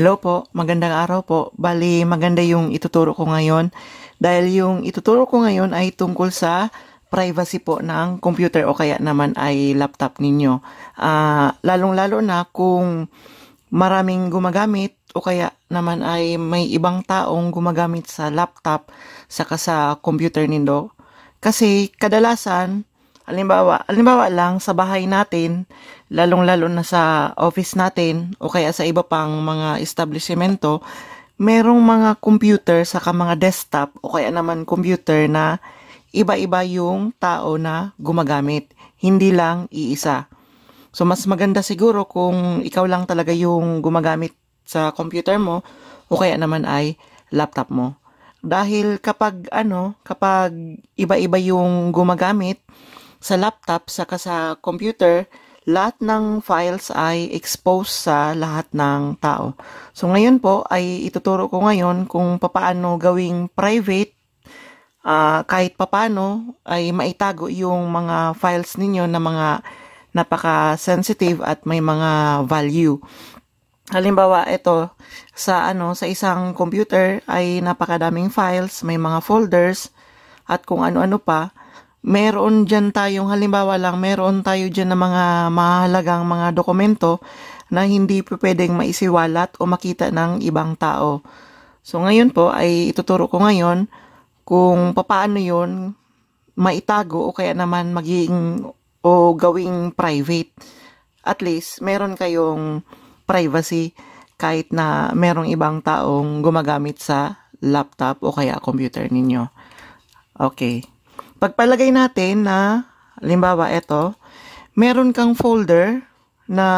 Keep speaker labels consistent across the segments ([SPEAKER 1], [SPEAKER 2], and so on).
[SPEAKER 1] Hello po, magandang araw po. Bali, maganda yung ituturo ko ngayon dahil yung ituturo ko ngayon ay tungkol sa privacy po ng computer o kaya naman ay laptop ninyo. Uh, lalong-lalo na kung maraming gumagamit o kaya naman ay may ibang taong gumagamit sa laptop saka sa computer nindo. Kasi kadalasan, halimbawa, halimbawa lang sa bahay natin, lalong-lalo na sa office natin o kaya sa iba pang mga establishmento, merong mga computer sa mga desktop o kaya naman computer na iba-iba yung tao na gumagamit, hindi lang iisa. So mas maganda siguro kung ikaw lang talaga yung gumagamit sa computer mo o kaya naman ay laptop mo. Dahil kapag ano, kapag iba-iba yung gumagamit sa laptop sa sa computer, lahat ng files ay exposed sa lahat ng tao. So ngayon po ay ituturo ko ngayon kung paano gawing private uh, kahit paano ay maitago yung mga files ninyo na mga napaka-sensitive at may mga value. Halimbawa, ito sa ano sa isang computer ay napakadaming files, may mga folders at kung ano-ano pa meron dyan tayong halimbawa lang, meron tayo dyan ng mga mahalagang mga dokumento na hindi pwedeng maisiwalat o makita ng ibang tao. So ngayon po ay ituturo ko ngayon kung paano yon maitago o kaya naman maging o gawing private. At least meron kayong privacy kahit na merong ibang taong gumagamit sa laptop o kaya computer ninyo. Okay. Pagpalagay natin na, halimbawa, ito, meron kang folder na,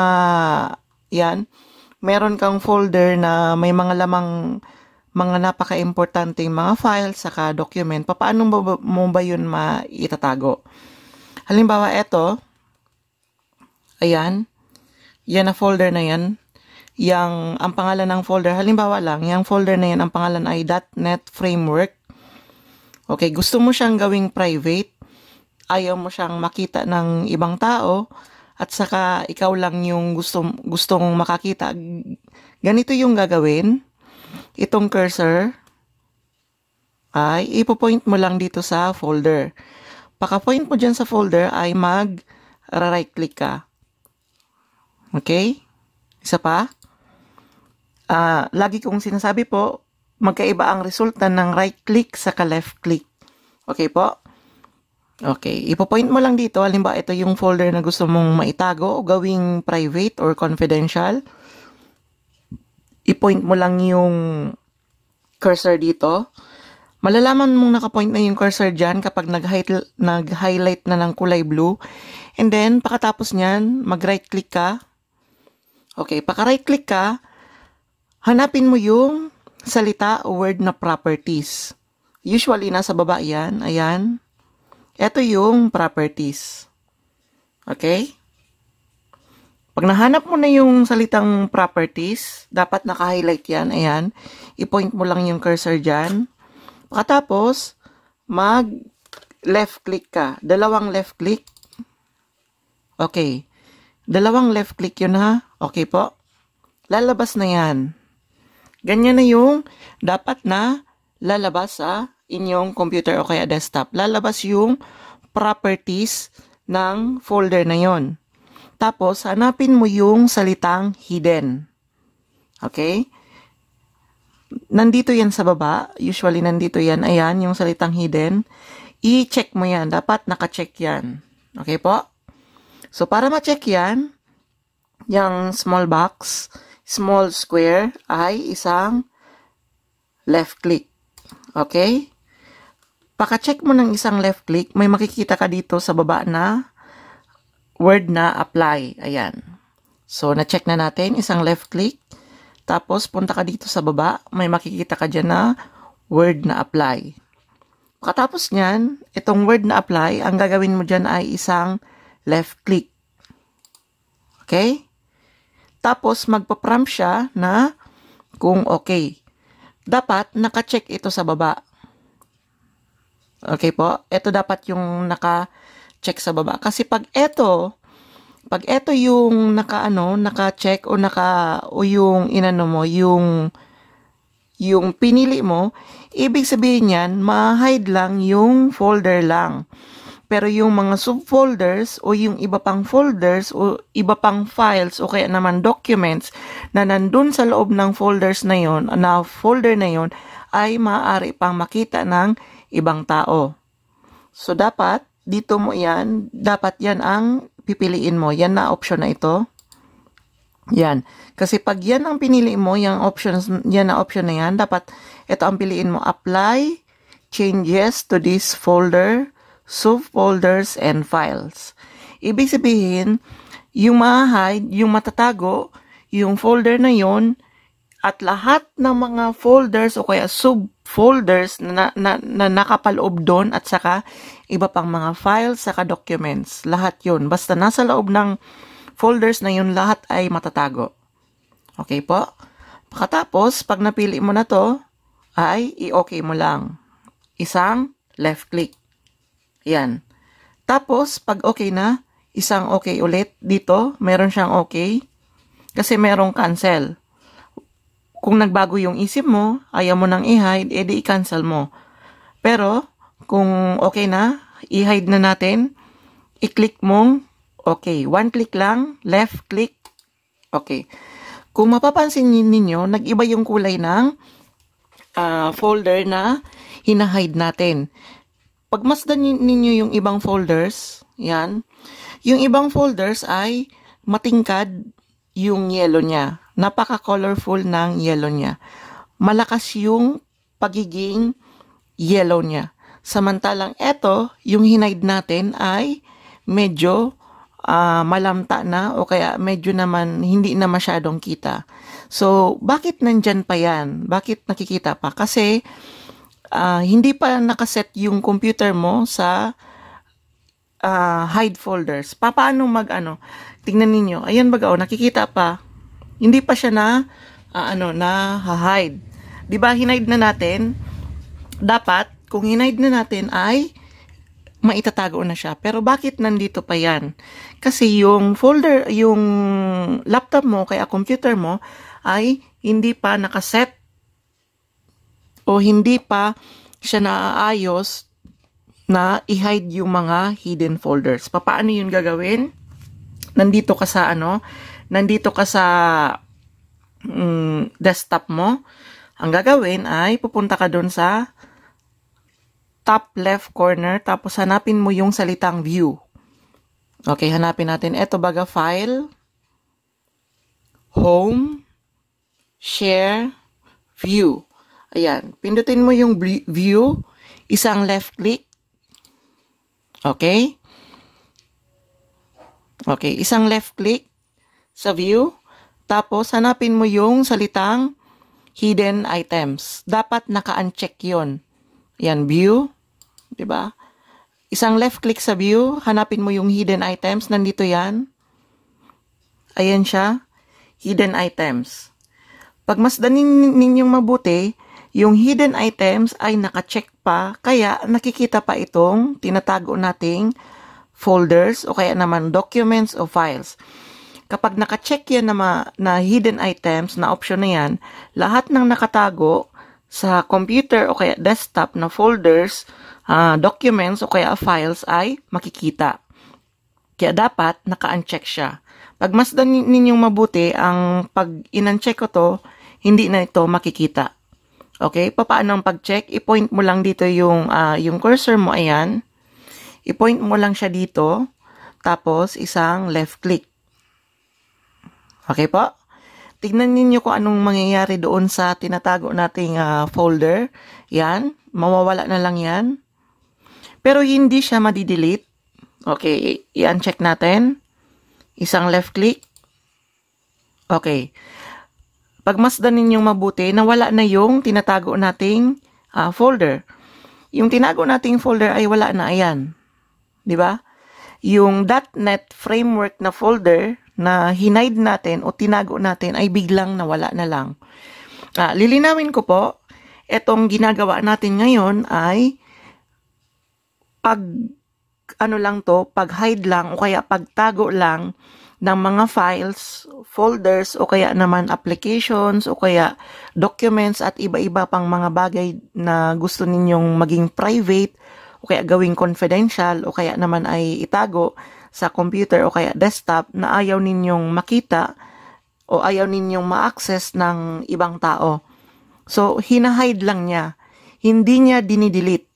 [SPEAKER 1] yan, meron kang folder na may mga lamang mga napaka-importante mga files saka document, paano mo ba, mo ba yun maitatago? Halimbawa, ito, ayan, yan na folder na yan, yang ang pangalan ng folder, halimbawa lang, yung folder na yan, ang pangalan ay .NET Framework Okay, gusto mo siyang gawing private, ayaw mo siyang makita ng ibang tao, at saka ikaw lang yung gusto, gustong makakita, ganito yung gagawin. Itong cursor ay ipopoint mo lang dito sa folder. Paka-point mo dyan sa folder ay mag right click ka. Okay? Isa pa. Uh, lagi kong sinasabi po, magkaiba ang resulta ng right click sa ka left click. Okay po? Okay, ipo-point mo lang dito. Halimbawa, ito yung folder na gusto mong maitago o gawing private or confidential. I-point mo lang yung cursor dito. Malalaman mong nakapoint na yung cursor dyan kapag nag-highlight nag na ng kulay blue. And then, pakatapos nyan, mag-right click ka. Okay, paka-right click ka, hanapin mo yung salita o word na properties. Usually, nasa baba yan. Ayan. Ito yung properties. Okay? Pag nahanap mo na yung salitang properties, dapat naka-highlight yan. Ayan. I-point mo lang yung cursor dyan. Pagkatapos, mag left click ka. Dalawang left click. Okay. Dalawang left click yun ha. Okay po. Lalabas na yan. Ganyan na yung dapat na lalabas sa inyong computer o kaya desktop. Lalabas yung properties ng folder na yon. Tapos, hanapin mo yung salitang hidden. Okay? Nandito yan sa baba. Usually, nandito yan. Ayan, yung salitang hidden. I-check mo yan. Dapat naka-check yan. Okay po? So, para ma-check yan, yung small box, small square ay isang left click. Okay? Paka-check mo ng isang left click, may makikita ka dito sa baba na word na apply. Ayan. So, na-check na natin, isang left click. Tapos, punta ka dito sa baba, may makikita ka dyan na word na apply. Pagkatapos nyan, itong word na apply, ang gagawin mo dyan ay isang left click. Okay? Tapos magpa-prompt siya na kung okay. Dapat naka-check ito sa baba. Okay po? Ito dapat yung naka-check sa baba. Kasi pag ito, pag ito yung naka ano, naka-check o naka o yung inano mo, yung yung pinili mo, ibig sabihin niyan, ma-hide lang yung folder lang. Pero yung mga subfolders o yung iba pang folders o iba pang files o kaya naman documents na nandun sa loob ng folders na yon, na folder na yon, ay maaari pang makita ng ibang tao. So, dapat, dito mo yan, dapat yan ang pipiliin mo. Yan na option na ito. Yan. Kasi pag yan ang pinili mo, yung options, yan na option na yan, dapat ito ang piliin mo. Apply changes to this folder subfolders, and files. Ibig sabihin, yung ma-hide, yung matatago, yung folder na yon at lahat ng mga folders o kaya subfolders na, na, na, nakapaloob doon at saka iba pang mga files saka documents. Lahat yon Basta nasa loob ng folders na yun, lahat ay matatago. Okay po? Pagkatapos, pag napili mo na to, ay i-okay mo lang. Isang left click. Yan. Tapos, pag okay na, isang okay ulit. Dito, meron siyang okay. Kasi merong cancel. Kung nagbago yung isip mo, ayaw mo nang i-hide, edi i-cancel mo. Pero, kung okay na, i-hide na natin, i-click mong okay. One click lang, left click, okay. Kung mapapansin ninyo, nag-iba yung kulay ng uh, folder na hinahide natin. Pagmasdan ninyo yung ibang folders, yan, yung ibang folders ay matingkad yung yellow niya. Napaka-colorful ng yellow niya. Malakas yung pagiging yellow niya. Samantalang ito, yung hinide natin ay medyo uh, malamta na o kaya medyo naman hindi na masyadong kita. So, bakit nandyan pa yan? Bakit nakikita pa? Kasi uh, hindi pa nakaset yung computer mo sa uh, hide folders. Paano mag ano? Tingnan ninyo. Ayan baga oh, nakikita pa. Hindi pa siya na uh, ano na hide. 'Di ba hinide na natin? Dapat kung hinide na natin ay maitatago na siya. Pero bakit nandito pa yan? Kasi yung folder, yung laptop mo, kaya computer mo, ay hindi pa nakaset o hindi pa siya naaayos na i-hide yung mga hidden folders. Paano yun gagawin? Nandito ka sa ano? Nandito ka sa um, desktop mo. Ang gagawin ay pupunta ka doon sa top left corner tapos hanapin mo yung salitang view. Okay, hanapin natin. Ito baga file, home, share, view. Ayan, pindutin mo yung view, isang left click. Okay? Okay, isang left click sa view. Tapos, hanapin mo yung salitang hidden items. Dapat naka-uncheck yun. Ayan. view. ba? Diba? Isang left click sa view, hanapin mo yung hidden items. Nandito yan. Ayan siya. Hidden items. Pag masdanin ninyong mabuti, yung hidden items ay nakacheck pa, kaya nakikita pa itong tinatago nating folders o kaya naman documents o files. Kapag nakacheck yan na, ma, na hidden items, na option na yan, lahat ng nakatago sa computer o kaya desktop na folders, uh, documents o kaya files ay makikita. Kaya dapat naka-uncheck siya. Pag masdan ninyong mabuti, ang pag in-uncheck ko to, hindi na ito makikita. Okay? Papaano ang pag-check? I-point mo lang dito yung, uh, yung cursor mo, ayan. I-point mo lang siya dito. Tapos, isang left click. Okay po? Tignan ninyo kung anong mangyayari doon sa tinatago nating uh, folder. Yan. Mawawala na lang yan. Pero hindi siya madidelete. Okay. I-uncheck natin. Isang left click. Okay pagmasdan ninyong mabuti na wala na yung tinatago nating uh, folder. Yung tinago nating folder ay wala na ayan. 'Di ba? Yung .NET framework na folder na hinide natin o tinago natin ay biglang nawala na lang. Ah, lilinawin ko po, itong ginagawa natin ngayon ay pag ano lang to, pag hide lang o kaya pagtago lang ng mga files, folders, o kaya naman applications, o kaya documents at iba-iba pang mga bagay na gusto ninyong maging private, o kaya gawing confidential, o kaya naman ay itago sa computer o kaya desktop na ayaw ninyong makita o ayaw ninyong ma-access ng ibang tao. So, hinahide lang niya. Hindi niya dinidelete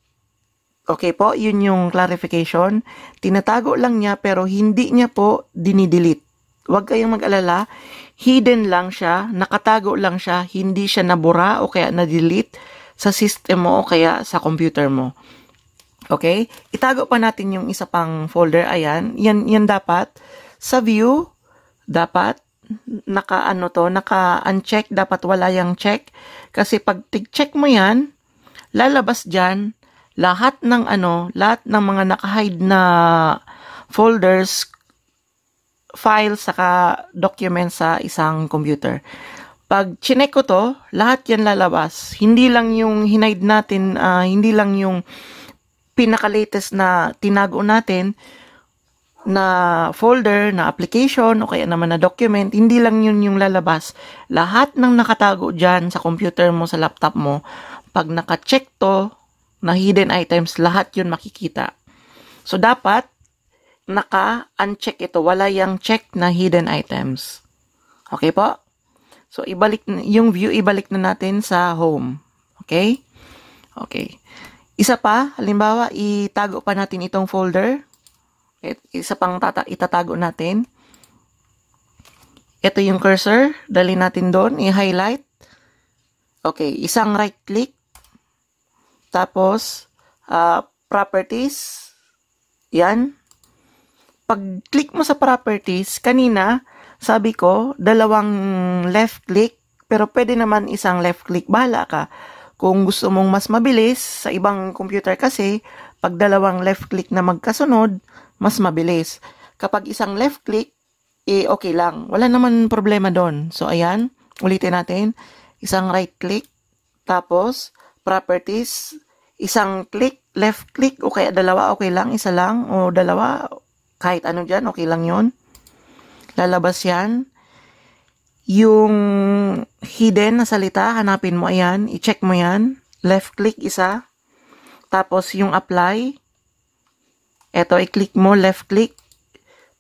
[SPEAKER 1] Okay po, yun yung clarification. Tinatago lang niya pero hindi niya po dinidelete. Huwag kayong mag-alala, hidden lang siya, nakatago lang siya, hindi siya nabura o kaya na-delete sa system mo o kaya sa computer mo. Okay? Itago pa natin yung isa pang folder. Ayan, yan, yan dapat. Sa view, dapat naka ano to, naka uncheck, dapat wala yung check. Kasi pag check mo yan, lalabas dyan lahat ng ano, lahat ng mga nakahide na folders, files, saka documents sa isang computer. Pag chinek ko to, lahat yan lalabas. Hindi lang yung hinide natin, uh, hindi lang yung pinaka-latest na tinago natin na folder, na application, o kaya naman na document, hindi lang yun yung lalabas. Lahat ng nakatago dyan sa computer mo, sa laptop mo, pag naka-check to, na hidden items, lahat yun makikita. So, dapat naka-uncheck ito. Wala yung check na hidden items. Okay po? So, ibalik, yung view, ibalik na natin sa home. Okay? Okay. Isa pa, halimbawa, itago pa natin itong folder. Isa pang tata itatago natin. Ito yung cursor. Dali natin doon. I-highlight. Okay. Isang right click. Tapos, uh, properties. Yan. Pag-click mo sa properties, kanina, sabi ko, dalawang left click, pero pwede naman isang left click. Bahala ka. Kung gusto mong mas mabilis, sa ibang computer kasi, pag dalawang left click na magkasunod, mas mabilis. Kapag isang left click, eh okay lang. Wala naman problema doon. So, ayan. Ulitin natin. Isang right click. Tapos, properties, isang click, left click, o kaya dalawa, okay lang, isa lang, o dalawa, kahit ano dyan, okay lang yon Lalabas yan. Yung hidden na salita, hanapin mo ayan, i-check mo yan. Left click, isa. Tapos yung apply, eto, i-click mo, left click.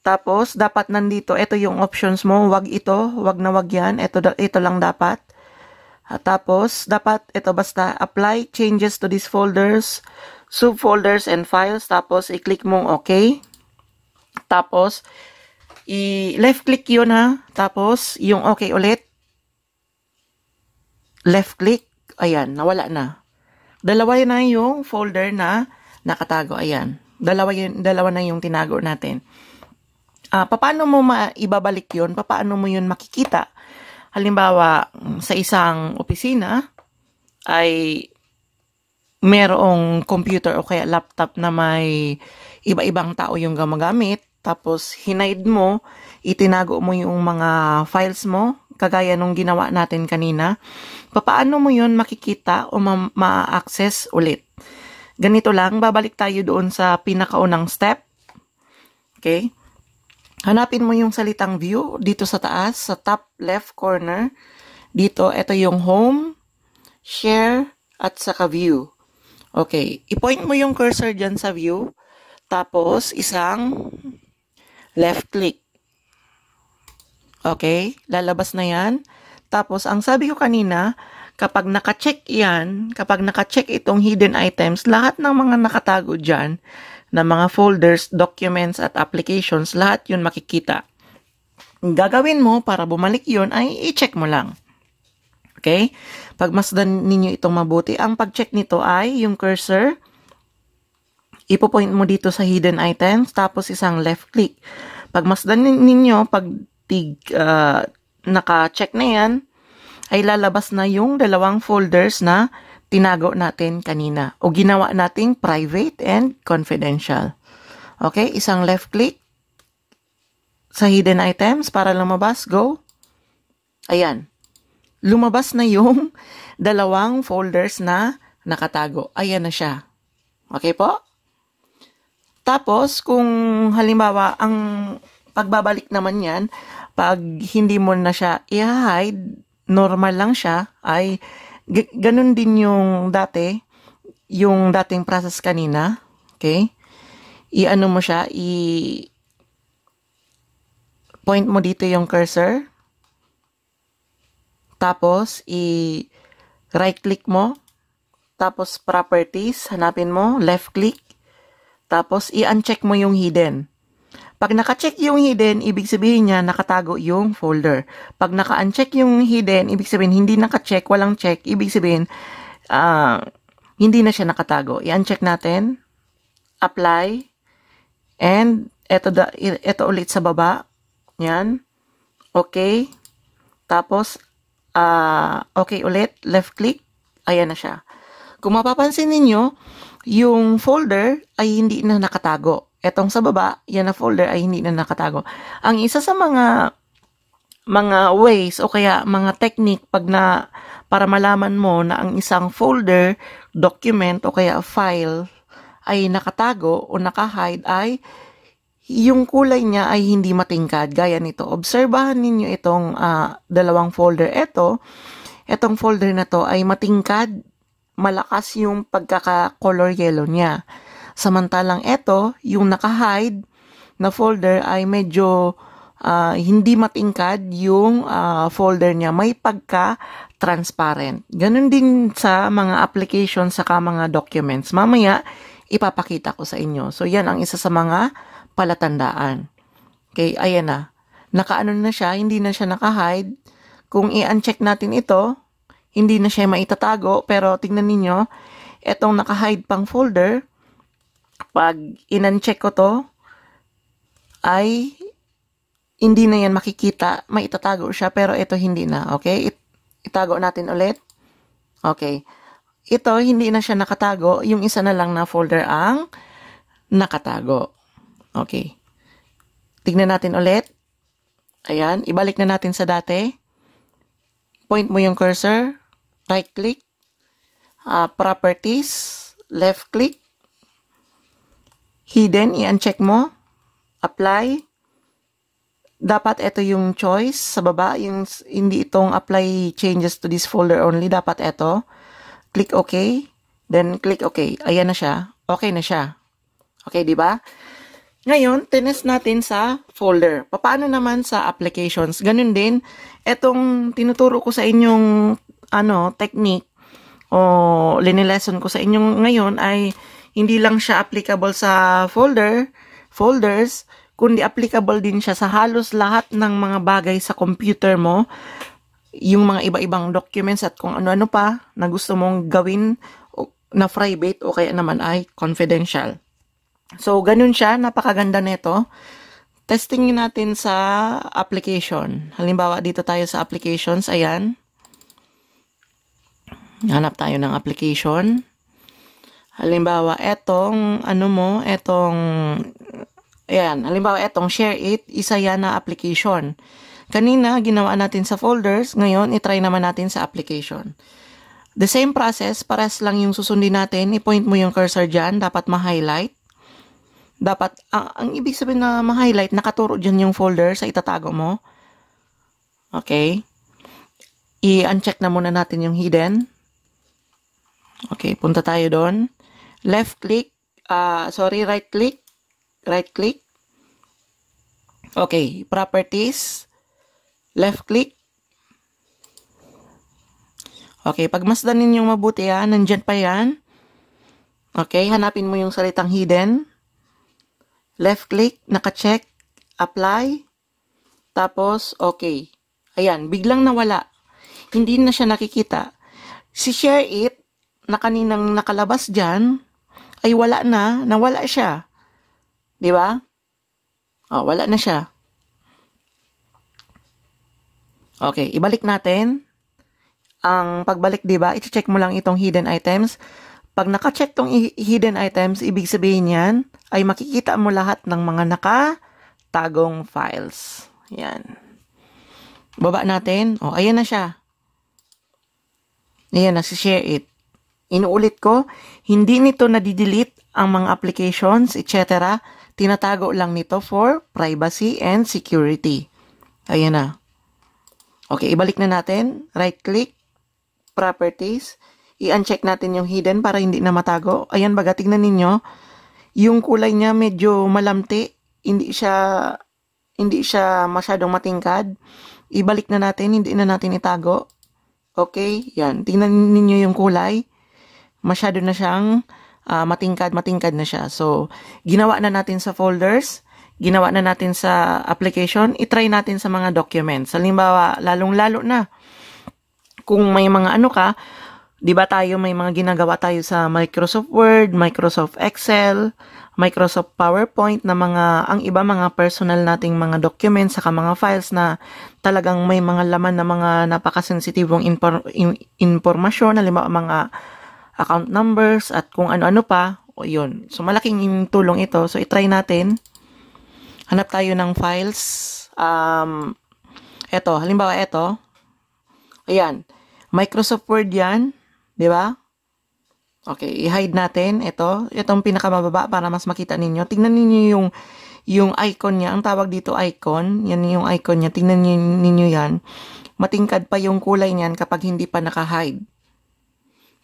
[SPEAKER 1] Tapos, dapat nandito, ito yung options mo, wag ito, wag na wag yan, ito, ito lang dapat. Ah, tapos, dapat ito basta apply changes to these folders, subfolders and files. Tapos, i-click mong OK. Tapos, i-left click yun ha. Tapos, yung OK ulit. Left click. Ayan, nawala na. Dalawa na yung folder na nakatago. Ayan. Dalawa, yun, dalawa na yung tinago natin. Uh, paano mo maibabalik yun? Paano mo yun makikita? Halimbawa, sa isang opisina ay merong computer o kaya laptop na may iba-ibang tao yung gumagamit. Tapos, hinaid mo, itinago mo yung mga files mo, kagaya nung ginawa natin kanina. paano mo yun makikita o ma-access ma ulit? Ganito lang, babalik tayo doon sa pinakaunang step. Okay? Hanapin mo yung salitang view dito sa taas, sa top left corner. Dito, ito yung home, share, at saka view. Okay, i-point mo yung cursor dyan sa view. Tapos, isang left click. Okay, lalabas na yan. Tapos, ang sabi ko kanina, kapag naka-check yan, kapag naka-check itong hidden items, lahat ng mga nakatago dyan, na mga folders, documents at applications, lahat yun makikita. Ang Gagawin mo para bumalik yun ay i-check mo lang. Okay? Pagmasdan ninyo itong mabuti, ang pag-check nito ay yung cursor, ipopoint mo dito sa hidden items, tapos isang left click. Pagmasdan ninyo, pag tig, uh, naka-check na yan, ay lalabas na yung dalawang folders na tinago natin kanina o ginawa nating private and confidential. Okay, isang left click sa hidden items para lumabas, go. Ayan, lumabas na yung dalawang folders na nakatago. Ayan na siya. Okay po? Tapos, kung halimbawa, ang pagbabalik naman yan, pag hindi mo na siya i-hide, normal lang siya, ay ganun din yung dati, yung dating process kanina, okay? I-ano mo siya, i- point mo dito yung cursor. Tapos, i- right click mo. Tapos, properties, hanapin mo, left click. Tapos, i-uncheck mo yung hidden. Pag naka-check yung hidden, ibig sabihin niya nakatago yung folder. Pag naka-uncheck yung hidden, ibig sabihin hindi naka-check, walang check, ibig sabihin uh, hindi na siya nakatago. I-uncheck natin, apply, and ito, da, ito ulit sa baba, yan, okay, tapos uh, okay ulit, left click, ayan na siya. Kung mapapansin ninyo, yung folder ay hindi na nakatago. Etong sa baba, yan na folder ay hindi na nakatago. Ang isa sa mga mga ways o kaya mga technique pag na para malaman mo na ang isang folder, document o kaya file ay nakatago o nakahide ay yung kulay niya ay hindi matingkad gaya nito. Obserbahan ninyo itong uh, dalawang folder. Ito, etong folder na to ay matingkad, malakas yung pagkaka-color yellow niya. Samantalang ito, yung naka-hide na folder ay medyo uh, hindi matingkad yung uh, folder niya. May pagka-transparent. Ganun din sa mga application sa mga documents. Mamaya, ipapakita ko sa inyo. So, yan ang isa sa mga palatandaan. Okay, ayan na. Nakaano na siya, hindi na siya naka-hide. Kung i-uncheck natin ito, hindi na siya maitatago. Pero tingnan ninyo, etong naka-hide pang folder, pag inancheck ko to, ay hindi na yan makikita. May itatago siya, pero ito hindi na. Okay? It, itago natin ulit. Okay. Ito, hindi na siya nakatago. Yung isa na lang na folder ang nakatago. Okay. Tignan natin ulit. Ayan. Ibalik na natin sa dati. Point mo yung cursor. Right click. Uh, properties. Left click hidden, i-uncheck mo, apply, dapat ito yung choice sa baba, yung hindi itong apply changes to this folder only, dapat ito. Click OK, then click OK. Ayan na siya. Okay na siya. Okay, di ba? Ngayon, tinest natin sa folder. Paano naman sa applications? Ganun din, etong tinuturo ko sa inyong ano, technique o lesson ko sa inyong ngayon ay hindi lang siya applicable sa folder, folders, kundi applicable din siya sa halos lahat ng mga bagay sa computer mo. Yung mga iba-ibang documents at kung ano-ano pa na gusto mong gawin na private o kaya naman ay confidential. So, ganun siya. Napakaganda nito. Testingin natin sa application. Halimbawa, dito tayo sa applications. Ayan. Hanap tayo ng application. Halimbawa, etong, ano mo, etong, ayan, halimbawa, etong share it, isa yan na application. Kanina, ginawa natin sa folders, ngayon, i-try naman natin sa application. The same process, pares lang yung susundin natin, i-point mo yung cursor diyan, dapat ma-highlight. Dapat, ang, ah, ang ibig sabihin na ma-highlight, nakaturo diyan yung folder sa itatago mo. Okay. I-uncheck na muna natin yung hidden. Okay, punta tayo doon left click, uh, sorry, right click, right click. Okay, properties, left click. Okay, pagmasdan ninyong mabuti yan, nandyan pa yan. Okay, hanapin mo yung salitang hidden. Left click, naka-check, apply, tapos okay. Ayan, biglang nawala. Hindi na siya nakikita. Si share it, na kaninang nakalabas dyan, ay wala na, nawala siya. Di ba? Oh, wala na siya. Okay, ibalik natin. Ang pagbalik, di ba, i check mo lang itong hidden items. Pag naka-check tong hidden items, ibig sabihin niyan ay makikita mo lahat ng mga nakatagong files. Yan. Baba natin. O, oh, ayan na siya. Ayan, nasi-share it. Inuulit ko, hindi nito nadidelete ang mga applications, etc. Tinatago lang nito for privacy and security. Ayan na. Okay, ibalik na natin. Right-click, Properties. I-uncheck natin yung hidden para hindi na matago. Ayan baga, tignan ninyo. Yung kulay niya medyo malamti. Hindi siya, hindi siya masyadong matingkad. Ibalik na natin, hindi na natin itago. Okay, yan. Tingnan ninyo yung kulay masyado na siyang uh, matingkad, matingkad na siya. So, ginawa na natin sa folders, ginawa na natin sa application, itry natin sa mga documents. Halimbawa, lalong-lalo na. Kung may mga ano ka, 'di ba tayo may mga ginagawa tayo sa Microsoft Word, Microsoft Excel, Microsoft PowerPoint na mga ang iba mga personal nating mga documents saka mga files na talagang may mga laman na mga napakasensitibong inform, in, impormasyon, halimbawa mga account numbers, at kung ano-ano pa. O, yun. So, malaking tulong ito. So, itry natin. Hanap tayo ng files. Um, eto, halimbawa eto. Ayan. Microsoft Word yan. Di ba? Okay, i-hide natin. Ito, itong pinakamababa para mas makita ninyo. Tingnan ninyo yung yung icon niya, ang tawag dito icon, yan yung icon niya, tingnan ninyo yan, matingkad pa yung kulay niyan kapag hindi pa naka-hide.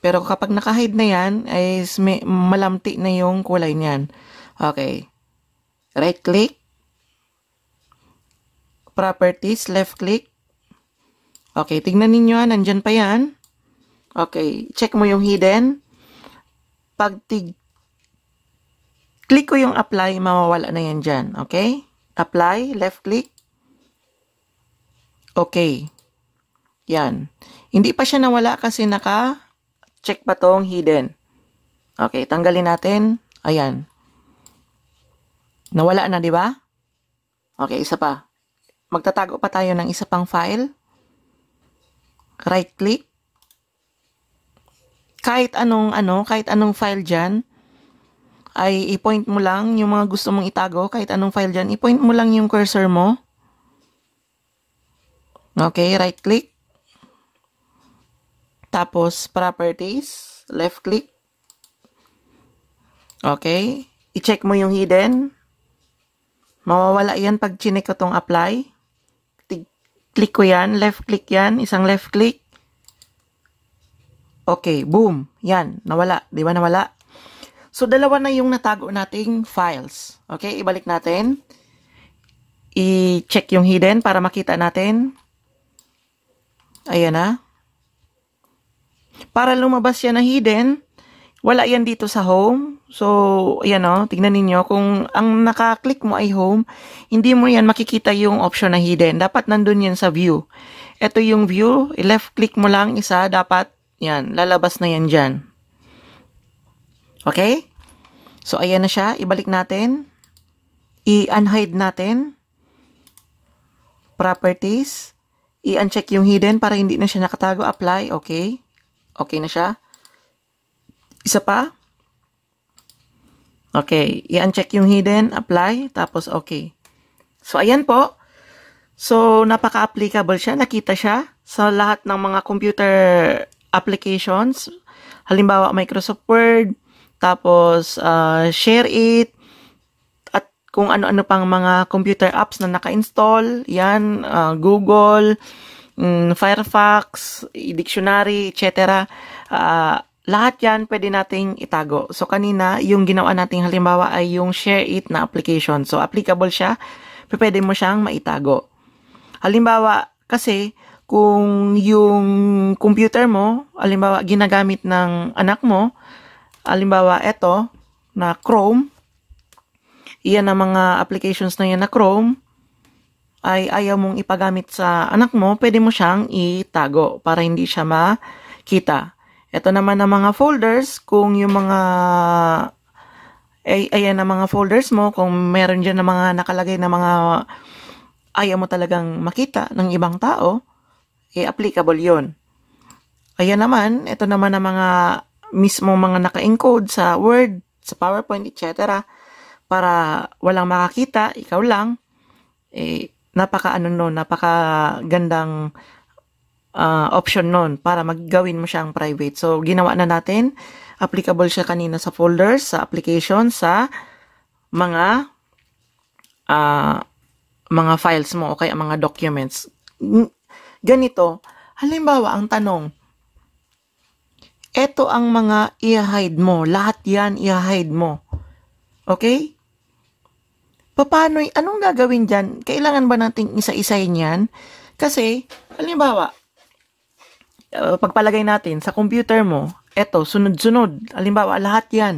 [SPEAKER 1] Pero kapag naka-hide na yan, ay malamti na yung kulay niyan. Okay. Right click. Properties, left click. Okay, tignan ninyo ha, ah, nandyan pa yan. Okay, check mo yung hidden. Pag tig click ko yung apply, mawawala na yan dyan. Okay? Apply, left click. Okay. Yan. Hindi pa siya nawala kasi naka Check pa tong hidden. Okay, tanggalin natin. Ayan. Nawala na, di ba? Okay, isa pa. Magtatago pa tayo ng isa pang file. Right click. Kahit anong ano, kahit anong file diyan ay i-point mo lang yung mga gusto mong itago, kahit anong file diyan, i-point mo lang yung cursor mo. Okay, right click. Tapos, properties, left click. Okay. I-check mo yung hidden. Mawawala yan pag chinek ko tong apply. click ko yan, left click yan, isang left click. Okay, boom. Yan, nawala. Di ba nawala? So, dalawa na yung natago nating files. Okay, ibalik natin. I-check yung hidden para makita natin. Ayan na. Ah. Para lumabas yan na hidden, wala yan dito sa home. So, ayan o, oh, tignan ninyo. Kung ang nakaklik mo ay home, hindi mo yan makikita yung option na hidden. Dapat nandun yan sa view. Ito yung view, left click mo lang isa, dapat yan, lalabas na yan dyan. Okay? So, ayan na siya. Ibalik natin. I-unhide natin. Properties. I-uncheck yung hidden para hindi na siya nakatago. Apply. Okay. Okay na siya? Isa pa? Okay, i-uncheck yung hidden, apply, tapos okay. So, ayan po. So, napaka-applicable siya. Nakita siya sa lahat ng mga computer applications. Halimbawa, Microsoft Word, tapos uh, Share It, at kung ano-ano pang mga computer apps na naka-install. Yan, uh, Google, Google, um, Firefox, dictionary, etc. Uh, ah, lahat yan pwede nating itago. So, kanina, yung ginawa nating halimbawa ay yung share it na application. So, applicable siya. Pwede mo siyang maitago. Halimbawa, kasi kung yung computer mo, halimbawa, ginagamit ng anak mo, halimbawa, ito na Chrome, iyan ang mga applications na yan na Chrome, ay ayaw mong ipagamit sa anak mo, pwede mo siyang itago para hindi siya makita. Ito naman ang mga folders, kung yung mga, ay, ayan ang mga folders mo, kung meron dyan na mga nakalagay na mga ayaw mo talagang makita ng ibang tao, eh applicable yon. Ayan naman, ito naman ang mga mismo mga naka-encode sa Word, sa PowerPoint, etc. Para walang makakita, ikaw lang, eh, napaka ano no, napaka gandang uh, ah, option noon para maggawin mo siyang private. So ginawa na natin. Applicable siya kanina sa folders, sa application, sa mga uh, mga files mo o kaya mga documents. Ganito, halimbawa ang tanong, ito ang mga i-hide mo. Lahat yan i-hide mo. Okay? paano, anong gagawin dyan? Kailangan ba nating isa-isayin yan? Kasi, halimbawa, uh, pagpalagay natin sa computer mo, eto, sunod-sunod. Halimbawa, lahat yan.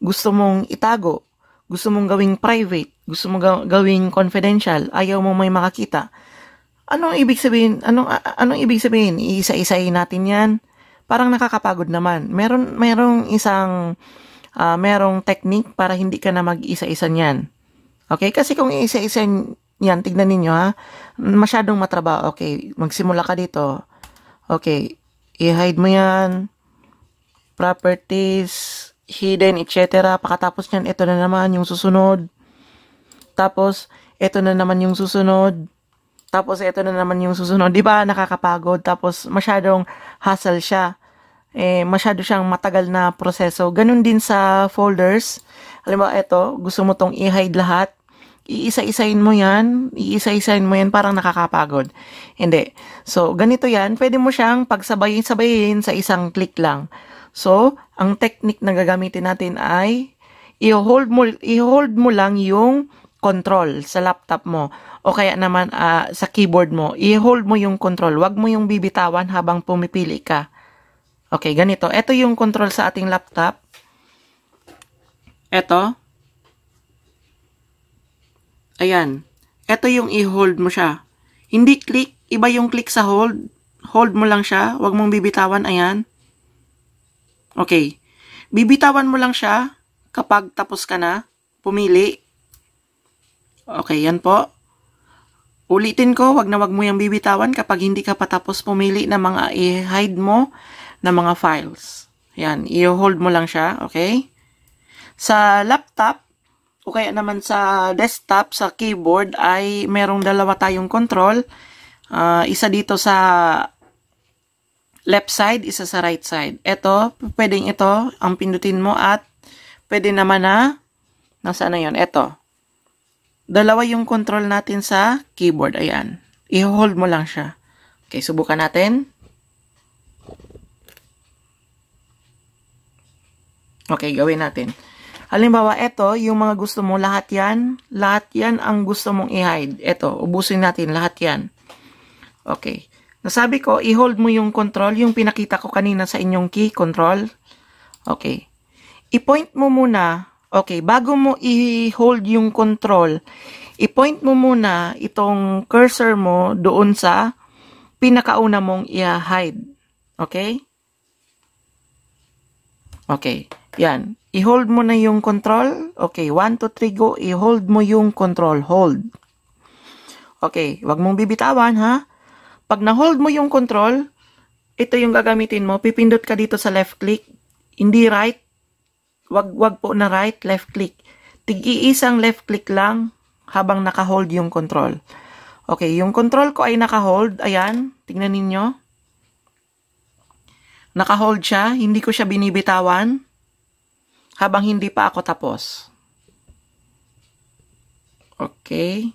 [SPEAKER 1] Gusto mong itago. Gusto mong gawing private. Gusto mong gawing confidential. Ayaw mo may makakita. Anong ibig sabihin? Anong, anong ibig sabihin? Iisa-isayin natin yan. Parang nakakapagod naman. Meron, merong isang, uh, merong technique para hindi ka na mag-isa-isa niyan. Okay? Kasi kung isa-isa yan, tignan ninyo ha. Masyadong matrabaho. Okay, magsimula ka dito. Okay, i-hide mo yan. Properties, hidden, etc. Pakatapos nyan, ito na naman yung susunod. Tapos, ito na naman yung susunod. Tapos, ito na naman yung susunod. Di ba nakakapagod? Tapos, masyadong hassle siya. Eh, masyado siyang matagal na proseso. Ganun din sa folders. Alam mo, eto, gusto mo tong i-hide lahat, iisa-isain mo yan, iisa-isain mo yan, parang nakakapagod. Hindi. So, ganito yan, pwede mo siyang pagsabayin-sabayin sa isang click lang. So, ang technique na gagamitin natin ay, i-hold mo, i-hold mo lang yung control sa laptop mo o kaya naman uh, sa keyboard mo. I-hold mo yung control. Huwag mo yung bibitawan habang pumipili ka. Okay, ganito. Ito yung control sa ating laptop. Eto. Ayan. Eto yung i-hold mo siya. Hindi click. Iba yung click sa hold. Hold mo lang siya. Huwag mong bibitawan. Ayan. Okay. Bibitawan mo lang siya kapag tapos ka na. Pumili. Okay, yan po. Ulitin ko, wag na wag mo yung bibitawan kapag hindi ka patapos pumili na mga i-hide mo na mga files. Yan, i-hold mo lang siya, okay? Sa laptop, o kaya naman sa desktop, sa keyboard, ay merong dalawa tayong control. Uh, isa dito sa left side, isa sa right side. Ito, pwedeng ito, ang pindutin mo at pwede naman na, nasaan na yon Ito. Dalawa yung control natin sa keyboard. Ayan. I-hold mo lang siya. Okay, subukan natin. Okay, gawin natin. Halimbawa, ito, yung mga gusto mo, lahat yan, lahat yan ang gusto mong i-hide. Ito, ubusin natin, lahat yan. Okay. Nasabi ko, i-hold mo yung control, yung pinakita ko kanina sa inyong key, control. Okay. I-point mo muna, okay, bago mo i-hold yung control, i-point mo muna itong cursor mo doon sa pinakauna mong i-hide. Okay? Okay. Yan. I-hold mo na yung control. Okay, 1, 2, 3, go. I-hold mo yung control. Hold. Okay, wag mong bibitawan ha. Pag na-hold mo yung control, ito yung gagamitin mo. Pipindot ka dito sa left click. Hindi right. Wag, wag po na right, left click. Tig-iisang left click lang habang naka-hold yung control. Okay, yung control ko ay naka-hold. Ayan, tingnan ninyo. Naka-hold siya. Hindi ko siya binibitawan habang hindi pa ako tapos. Okay.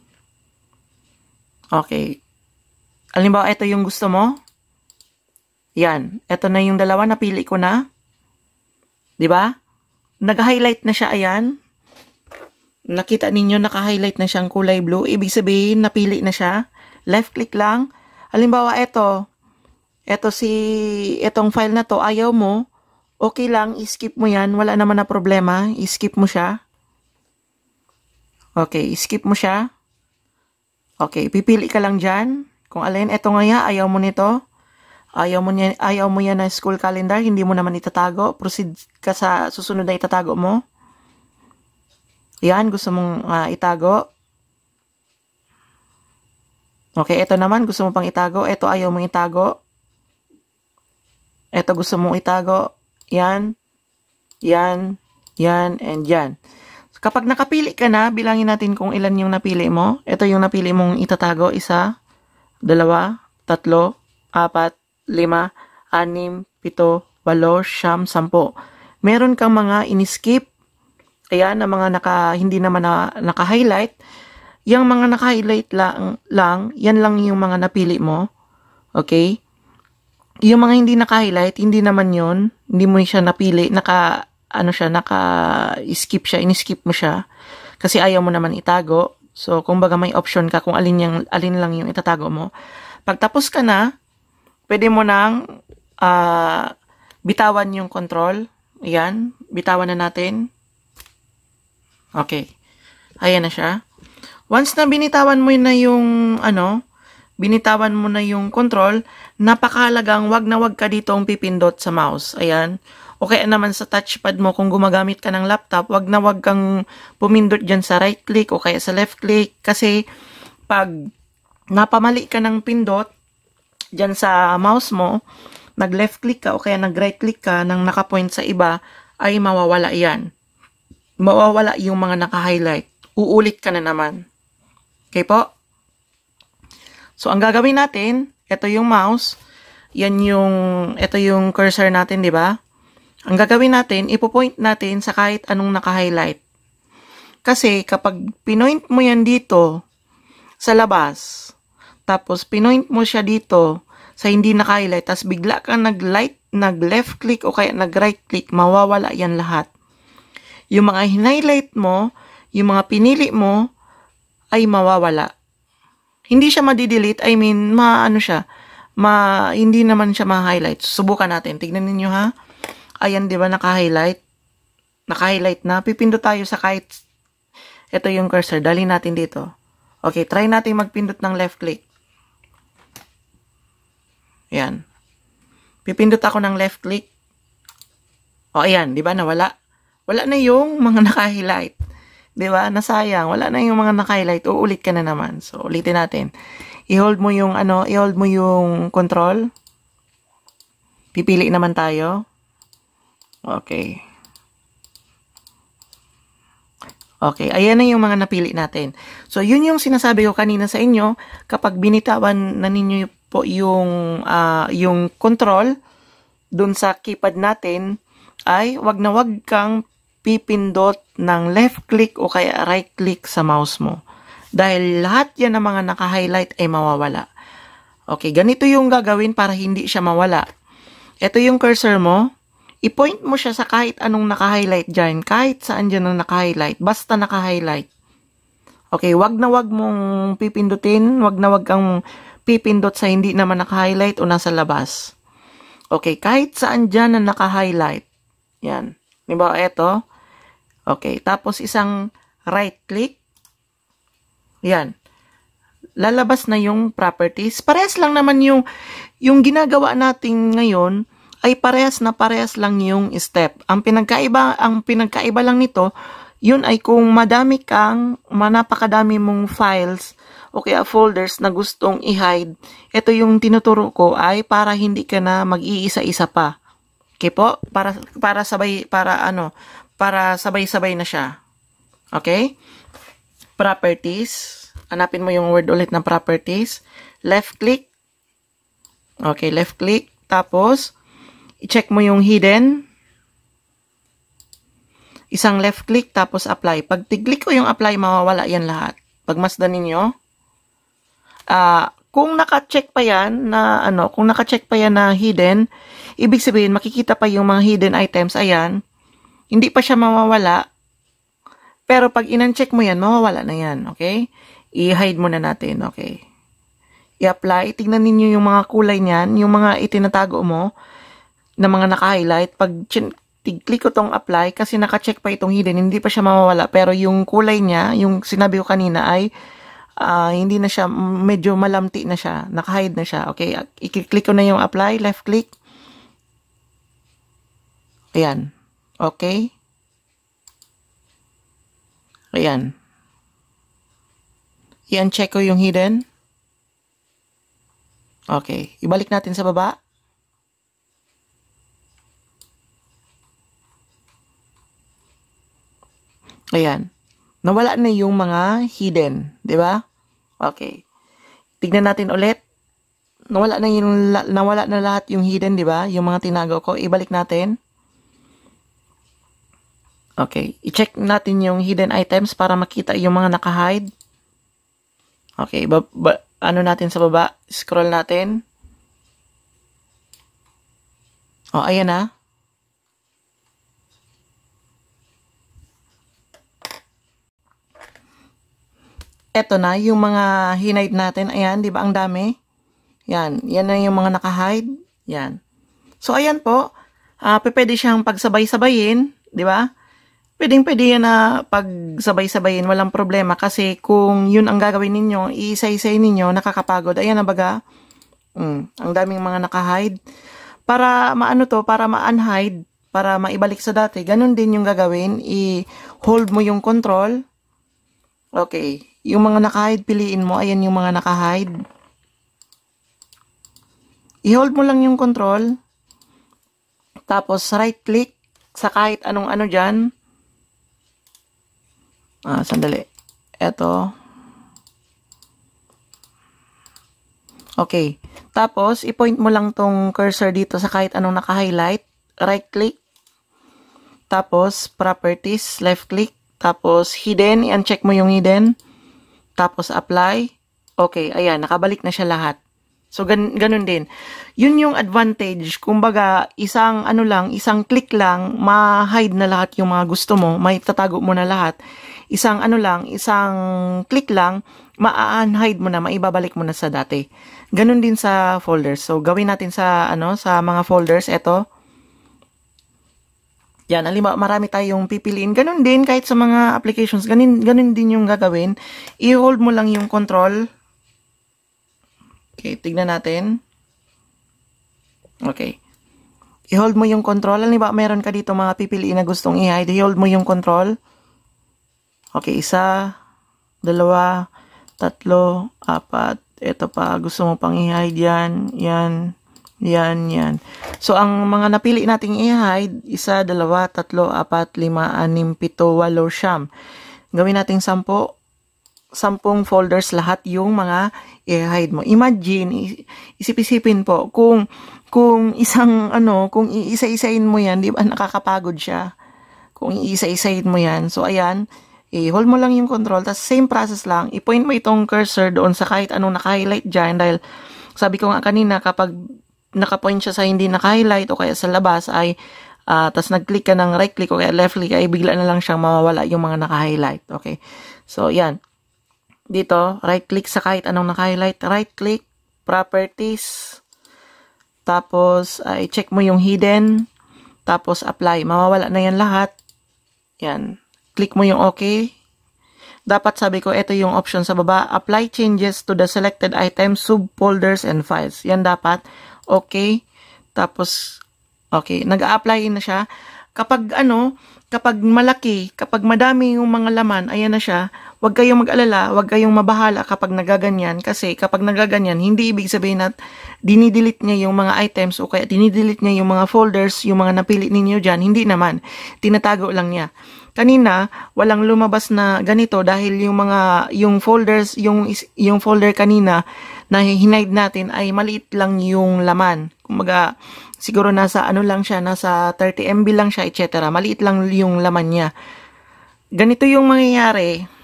[SPEAKER 1] Okay. Alimbawa, ito yung gusto mo. Yan. Ito na yung dalawa, napili ko na. di ba? Diba? Nag-highlight na siya, ayan. Nakita ninyo, naka-highlight na siyang kulay blue. Ibig sabihin, napili na siya. Left click lang. Halimbawa, ito. Ito si, itong file na to, ayaw mo. Okay lang, skip mo yan. Wala naman na problema. Skip mo siya. Okay, skip mo siya. Okay, pipili ka lang dyan. Kung alin, eto nga ya, ayaw mo nito. Ayaw mo, niya, ayaw mo yan na school calendar, hindi mo naman itatago. Proceed ka sa susunod na itatago mo. Yan, gusto mong uh, itago. Okay, ito naman, gusto mo pang itago. Ito, ayaw mong itago. Ito, gusto mong itago yan, yan, yan, and yan. So, kapag nakapili ka na, bilangin natin kung ilan yung napili mo. Ito yung napili mong itatago. Isa, dalawa, tatlo, apat, lima, anim, pito, walo, siyam, sampo. Meron kang mga in-skip. Ayan, na mga naka, hindi naman na, naka-highlight. Yung mga naka-highlight lang, lang, yan lang yung mga napili mo. Okay? yung mga hindi naka-highlight, hindi naman yon Hindi mo siya napili. Naka, ano siya, naka-skip siya. In-skip mo siya. Kasi ayaw mo naman itago. So, kung baga may option ka kung alin, yung, alin lang yung itatago mo. Pagtapos ka na, pwede mo nang uh, bitawan yung control. Ayan. Bitawan na natin. Okay. Ayan na siya. Once na binitawan mo na yung ano, binitawan mo na yung control, napakahalagang wag na wag ka ditong pipindot sa mouse. Ayan. O kaya naman sa touchpad mo, kung gumagamit ka ng laptop, wag na wag kang pumindot dyan sa right click o kaya sa left click. Kasi pag napamali ka ng pindot dyan sa mouse mo, nag left click ka o kaya nag right click ka nang nakapoint sa iba, ay mawawala yan. Mawawala yung mga naka-highlight. Uulit ka na naman. Okay po? So, ang gagawin natin, ito yung mouse, yan yung, ito yung cursor natin, di ba? Ang gagawin natin, ipopoint natin sa kahit anong naka-highlight. Kasi kapag pinoint mo yan dito sa labas, tapos pinoint mo siya dito sa hindi naka-highlight, tapos bigla kang nag-light, nag-left click o kaya nag-right click, mawawala yan lahat. Yung mga hinighlight mo, yung mga pinili mo, ay mawawala. Hindi siya ma-delete, I mean, maano siya, ma hindi naman siya ma-highlight. Subukan natin. Tignan niyo ha. Ayan, 'di ba naka-highlight? Naka-highlight na. Pipindot tayo sa kahit ito yung cursor. Dali natin dito. Okay, try natin magpindot ng left click. Ayan. Pipindot ako ng left click. O, ayan. Di ba? Nawala. Wala na yung mga naka-highlight. 'Di ba? Nasayang. Wala na yung mga naka-highlight. Uulit ka na naman. So, ulitin natin. I-hold mo yung ano, i-hold mo yung control. Pipili naman tayo. Okay. Okay, ayan na yung mga napili natin. So, yun yung sinasabi ko kanina sa inyo, kapag binitawan na ninyo po yung, uh, yung control dun sa keypad natin, ay wag na wag kang pipindot ng left click o kaya right click sa mouse mo. Dahil lahat yan ng mga naka-highlight ay mawawala. Okay, ganito yung gagawin para hindi siya mawala. Ito yung cursor mo. I-point mo siya sa kahit anong naka-highlight dyan. Kahit saan dyan ang naka-highlight. Basta naka-highlight. Okay, wag na wag mong pipindutin. Wag na wag kang pipindot sa hindi naman naka-highlight o nasa labas. Okay, kahit saan dyan ang naka-highlight. Yan. Diba, eto. Okay, tapos isang right click. Yan. Lalabas na yung properties. Parehas lang naman yung, yung ginagawa natin ngayon ay parehas na parehas lang yung step. Ang pinagkaiba, ang pinagkaiba lang nito, yun ay kung madami kang, manapakadami mong files o kaya folders na gustong i-hide, ito yung tinuturo ko ay para hindi ka na mag-iisa-isa pa. Okay po? Para, para sabay, para ano, para sabay-sabay na siya. Okay? Properties. Hanapin mo yung word ulit ng properties. Left click. Okay, left click. Tapos, i-check mo yung hidden. Isang left click, tapos apply. Pag tiglik ko yung apply, mawawala yan lahat. Pag masdan ninyo. Ah, uh, kung naka-check pa yan na ano, kung naka-check pa yan na hidden, ibig sabihin makikita pa yung mga hidden items ayan. Hindi pa siya mawawala. Pero pag inancheck mo yan, mawawala na yan. Okay? I-hide muna natin. Okay? I-apply. Tingnan ninyo yung mga kulay niyan, yung mga itinatago mo na mga naka-highlight. Pag click ko tong apply, kasi naka-check pa itong hidden, hindi pa siya mawawala. Pero yung kulay niya, yung sinabi ko kanina ay uh, hindi na siya, medyo malamti na siya, Naka-hide na siya. Okay, i-click ko na yung apply, left click. Ayan. Okay? Ayan. Ayan, check ko yung hidden. Okay. Ibalik natin sa baba. Ayan. Nawala na yung mga hidden. di ba? Okay. Tignan natin ulit. Nawala na, yung, nawala na lahat yung hidden, di ba? Yung mga tinago ko. Ibalik natin. Okay, i-check natin yung hidden items para makita yung mga naka-hide. Okay, ba, ba, ano natin sa baba? Scroll natin. Oh, ayan na. Eto na, yung mga hinide natin. Ayan, di ba ang dami? Yan, yan na yung mga naka-hide. Yan. So, ayan po. Uh, pwede siyang pagsabay-sabayin. Di ba? pwedeng pwede yan na sabay sabayin walang problema. Kasi kung yun ang gagawin ninyo, iisa-isay ninyo, nakakapagod. Ayan na baga, mm, ang daming mga nakahide. Para maano to, para ma-unhide, para maibalik sa dati, ganun din yung gagawin. I-hold mo yung control. Okay. Yung mga nakahide, piliin mo. Ayan yung mga nakahide. I-hold mo lang yung control. Tapos right click sa kahit anong ano dyan Ah, sandali. Eto. Okay. Tapos, i-point mo lang tong cursor dito sa kahit anong naka-highlight. Right-click. Tapos, properties. Left-click. Tapos, hidden. I-uncheck mo yung hidden. Tapos, apply. Okay. Ayan. Nakabalik na siya lahat. So, gan, ganun din. Yun yung advantage. Kumbaga, isang ano lang, isang click lang, ma-hide na lahat yung mga gusto mo, may tatago mo na lahat. Isang ano lang, isang click lang, ma-unhide mo na, maibabalik mo na sa dati. Ganun din sa folders. So, gawin natin sa, ano, sa mga folders, eto. Yan, halimbawa, marami tayong pipiliin. Ganun din, kahit sa mga applications, ganun, ganun din yung gagawin. I-hold mo lang yung control, Okay, tignan natin. Okay. I-hold mo yung control. Ano ba, meron ka dito mga pipiliin na gustong i-hide. I-hold mo yung control. Okay, isa, dalawa, tatlo, apat. Ito pa, gusto mo pang i-hide yan, yan, yan, yan. So, ang mga napili nating i-hide, isa, dalawa, tatlo, apat, lima, anim, pito, walo, siyam. Gawin nating sampo sampung folders lahat yung mga i-hide mo. Imagine, isip-isipin po, kung, kung isang, ano, kung iisa-isain mo yan, di ba, nakakapagod siya. Kung iisa-isain mo yan. So, ayan, i-hold mo lang yung control, tapos same process lang, i-point mo itong cursor doon sa kahit anong naka-highlight dyan, dahil sabi ko nga kanina, kapag naka-point siya sa hindi naka-highlight o kaya sa labas ay uh, ah, tapos nag-click ka ng right click o kaya left click ay bigla na lang siyang mawawala yung mga naka-highlight. Okay. So, ayan, dito, right click sa kahit anong naka-highlight, right click, properties, tapos uh, i-check mo yung hidden, tapos apply. Mawawala na yan lahat. Yan. Click mo yung okay. Dapat sabi ko, ito yung option sa baba, apply changes to the selected items, subfolders, and files. Yan dapat. Okay. Tapos, okay. nag apply na siya. Kapag ano, kapag malaki, kapag madami yung mga laman, ayan na siya, Huwag kayong mag-alala, huwag kayong mabahala kapag nagaganyan kasi kapag nagaganyan, hindi ibig sabihin na dinidelete niya yung mga items o kaya dinidelete niya yung mga folders, yung mga napili ninyo dyan. Hindi naman. Tinatago lang niya. Kanina, walang lumabas na ganito dahil yung mga yung folders, yung yung folder kanina na hinide natin ay maliit lang yung laman. Kumbaga, siguro nasa ano lang siya, nasa 30 MB lang siya, etc. Maliit lang yung laman niya. Ganito yung mangyayari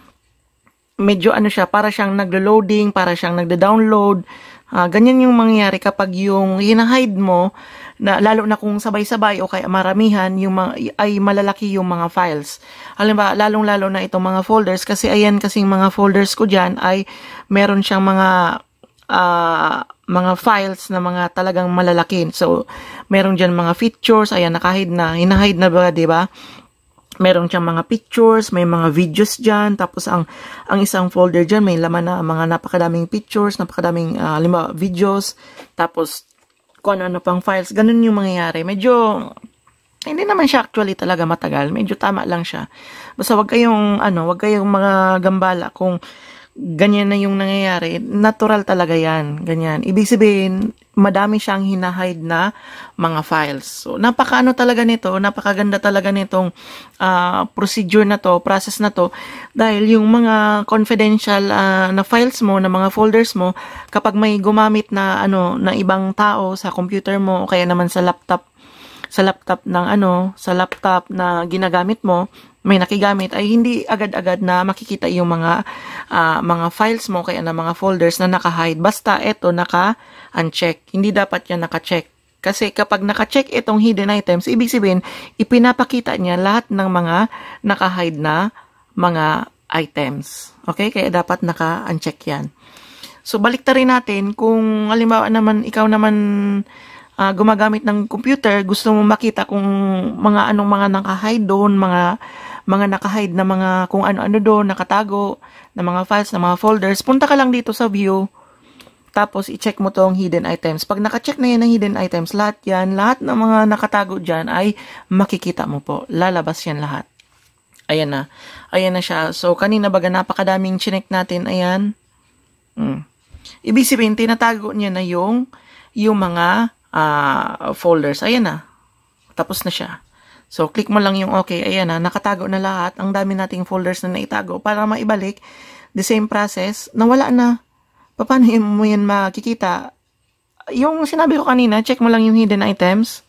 [SPEAKER 1] medyo ano siya, para siyang naglo-loading, para siyang nagda-download. Uh, ah, ganyan yung mangyayari kapag yung hinahide mo, na, lalo na kung sabay-sabay o kaya maramihan, yung mga, ay malalaki yung mga files. Alam ba, lalong-lalo na itong mga folders kasi ayan kasing mga folders ko dyan ay meron siyang mga uh, mga files na mga talagang malalaki. So, meron dyan mga features, ayan, nakahide na, hinahide na ba, di ba? meron siyang mga pictures, may mga videos dyan, tapos ang, ang isang folder dyan, may laman na mga napakadaming pictures, napakadaming uh, ah, lima videos, tapos kung ano-ano pang files, ganun yung mangyayari. Medyo, hindi naman siya actually talaga matagal, medyo tama lang siya. Basta wag kayong, ano, wag kayong mga gambala kung ganyan na yung nangyayari. Natural talaga yan. Ganyan. Ibig sabihin, madami siyang hinahide na mga files. So, napakaano talaga nito, napakaganda talaga nitong uh, procedure na to, process na to, dahil yung mga confidential uh, na files mo, na mga folders mo, kapag may gumamit na ano, na ibang tao sa computer mo, o kaya naman sa laptop, sa laptop ng ano, sa laptop na ginagamit mo, may nakigamit ay hindi agad-agad na makikita yung mga uh, mga files mo kaya na mga folders na naka-hide. Basta ito naka-uncheck. Hindi dapat yan naka-check. Kasi kapag naka-check itong hidden items, ibig sabihin, ipinapakita niya lahat ng mga naka-hide na mga items. Okay? Kaya dapat naka-uncheck yan. So, baliktarin natin kung halimbawa naman, ikaw naman uh, gumagamit ng computer, gusto mo makita kung mga anong mga naka-hide doon, mga mga nakahide na mga kung ano-ano doon, nakatago, na mga files, na mga folders, punta ka lang dito sa view, tapos i-check mo tong hidden items. Pag naka-check na yan ng hidden items, lahat yan, lahat ng mga nakatago dyan ay makikita mo po. Lalabas yan lahat. Ayan na. Ayan na siya. So, kanina baga napakadaming chinek natin. Ayan. Hmm. Ibig sabihin, tinatago niya na yung, yung mga uh, folders. Ayan na. Tapos na siya. So, click mo lang yung okay. Ayan na, ah, nakatago na lahat. Ang dami nating folders na naitago para maibalik. The same process, nawala na. Paano mo yan makikita? Yung sinabi ko kanina, check mo lang yung hidden items.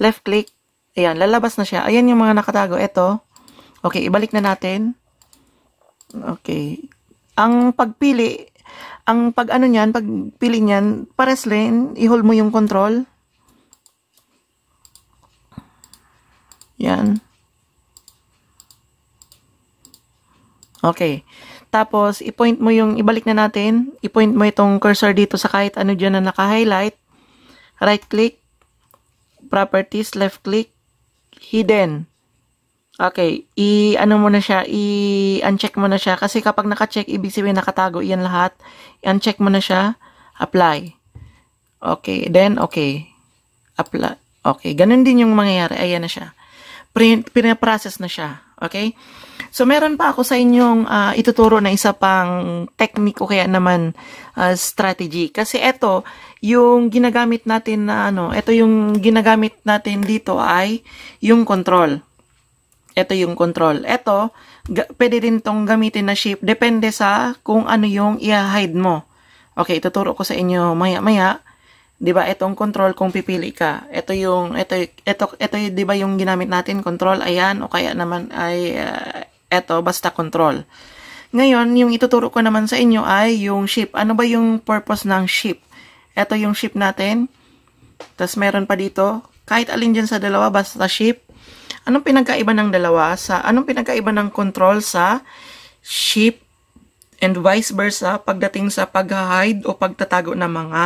[SPEAKER 1] Left click. Ayan, lalabas na siya. Ayan yung mga nakatago. Ito. Okay, ibalik na natin. Okay. Ang pagpili, ang pag ano niyan, pagpili niyan, pares rin, i-hold mo yung control. Yan. Okay. Tapos, i-point mo yung, ibalik na natin, i-point mo itong cursor dito sa kahit ano dyan na naka-highlight. Right click, properties, left click, hidden. Okay, i-ano mo na siya, i-uncheck mo na siya. Kasi kapag naka-check, ibig sabihin nakatago iyan lahat. I-uncheck mo na siya, apply. Okay, then okay. Apply. Okay, ganun din yung mangyayari. Ayan na siya print, pinaprocess na siya. Okay? So, meron pa ako sa inyong uh, ituturo na isa pang technique o kaya naman uh, strategy. Kasi ito, yung ginagamit natin na ano, ito yung ginagamit natin dito ay yung control. Ito yung control. Ito, pwede din tong gamitin na shape. Depende sa kung ano yung i-hide mo. Okay, ituturo ko sa inyo maya-maya 'di ba? Etong control kung pipili ka. Ito yung ito ito ito 'di ba yung ginamit natin control ayan o kaya naman ay uh, eto basta control. Ngayon, yung ituturo ko naman sa inyo ay yung ship. Ano ba yung purpose ng ship? Ito yung ship natin. Tapos meron pa dito, kahit alin diyan sa dalawa, basta ship. Anong pinagkaiba ng dalawa? sa Anong pinagkaiba ng control sa ship and vice versa pagdating sa pag-hide o pagtatago ng mga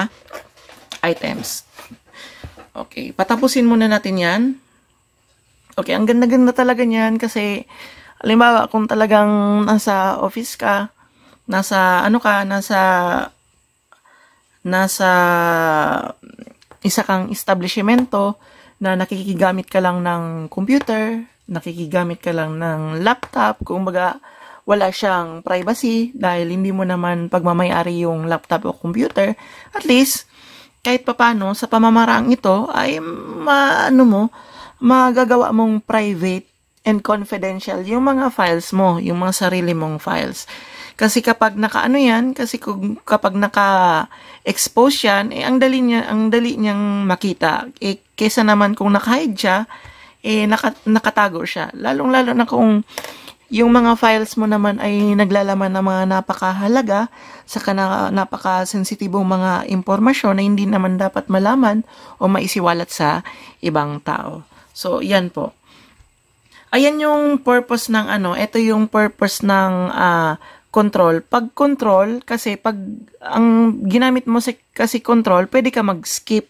[SPEAKER 1] items. Okay, patapusin muna natin yan. Okay, ang ganda-ganda talaga niyan kasi, halimbawa, kung talagang nasa office ka, nasa, ano ka, nasa, nasa isa kang establishmento na nakikigamit ka lang ng computer, nakikigamit ka lang ng laptop, kung baga, wala siyang privacy dahil hindi mo naman pagmamayari yung laptop o computer, at least, kahit papano sa pamamaraang ito ay maano mo magagawa mong private and confidential yung mga files mo, yung mga sarili mong files. Kasi kapag nakaano yan, kasi kung, kapag naka-expose yan, eh, ang dali niya, ang dali niyang makita. Eh, kesa naman kung naka-hide siya, eh naka, nakatago siya. Lalong-lalo na kung yung mga files mo naman ay naglalaman ng mga napakahalaga sa kana, napakasensitibong mga impormasyon na hindi naman dapat malaman o maisiwalat sa ibang tao. So, yan po. Ayan yung purpose ng ano, ito yung purpose ng uh, control. Pag control, kasi pag ang ginamit mo si, kasi control, pwede ka mag-skip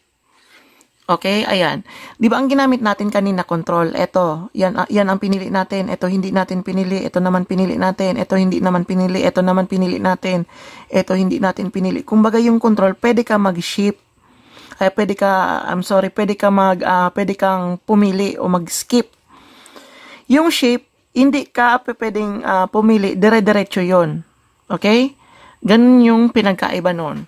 [SPEAKER 1] Okay, ayan. 'Di ba ang ginamit natin kanina control? Ito, 'yan ah, 'yan ang pinili natin. Ito hindi natin pinili, ito naman pinili natin, ito hindi naman pinili, ito naman pinili natin. Ito hindi natin pinili. Kumbaga yung control, pwede ka mag-shift. Ay pwede ka, I'm sorry, pwede ka mag uh, pwede kang pumili o mag-skip. Yung shape, hindi ka pwedeng uh, pumili, dire-diretso 'yon. Okay? Ganun yung pinagkaiba noon.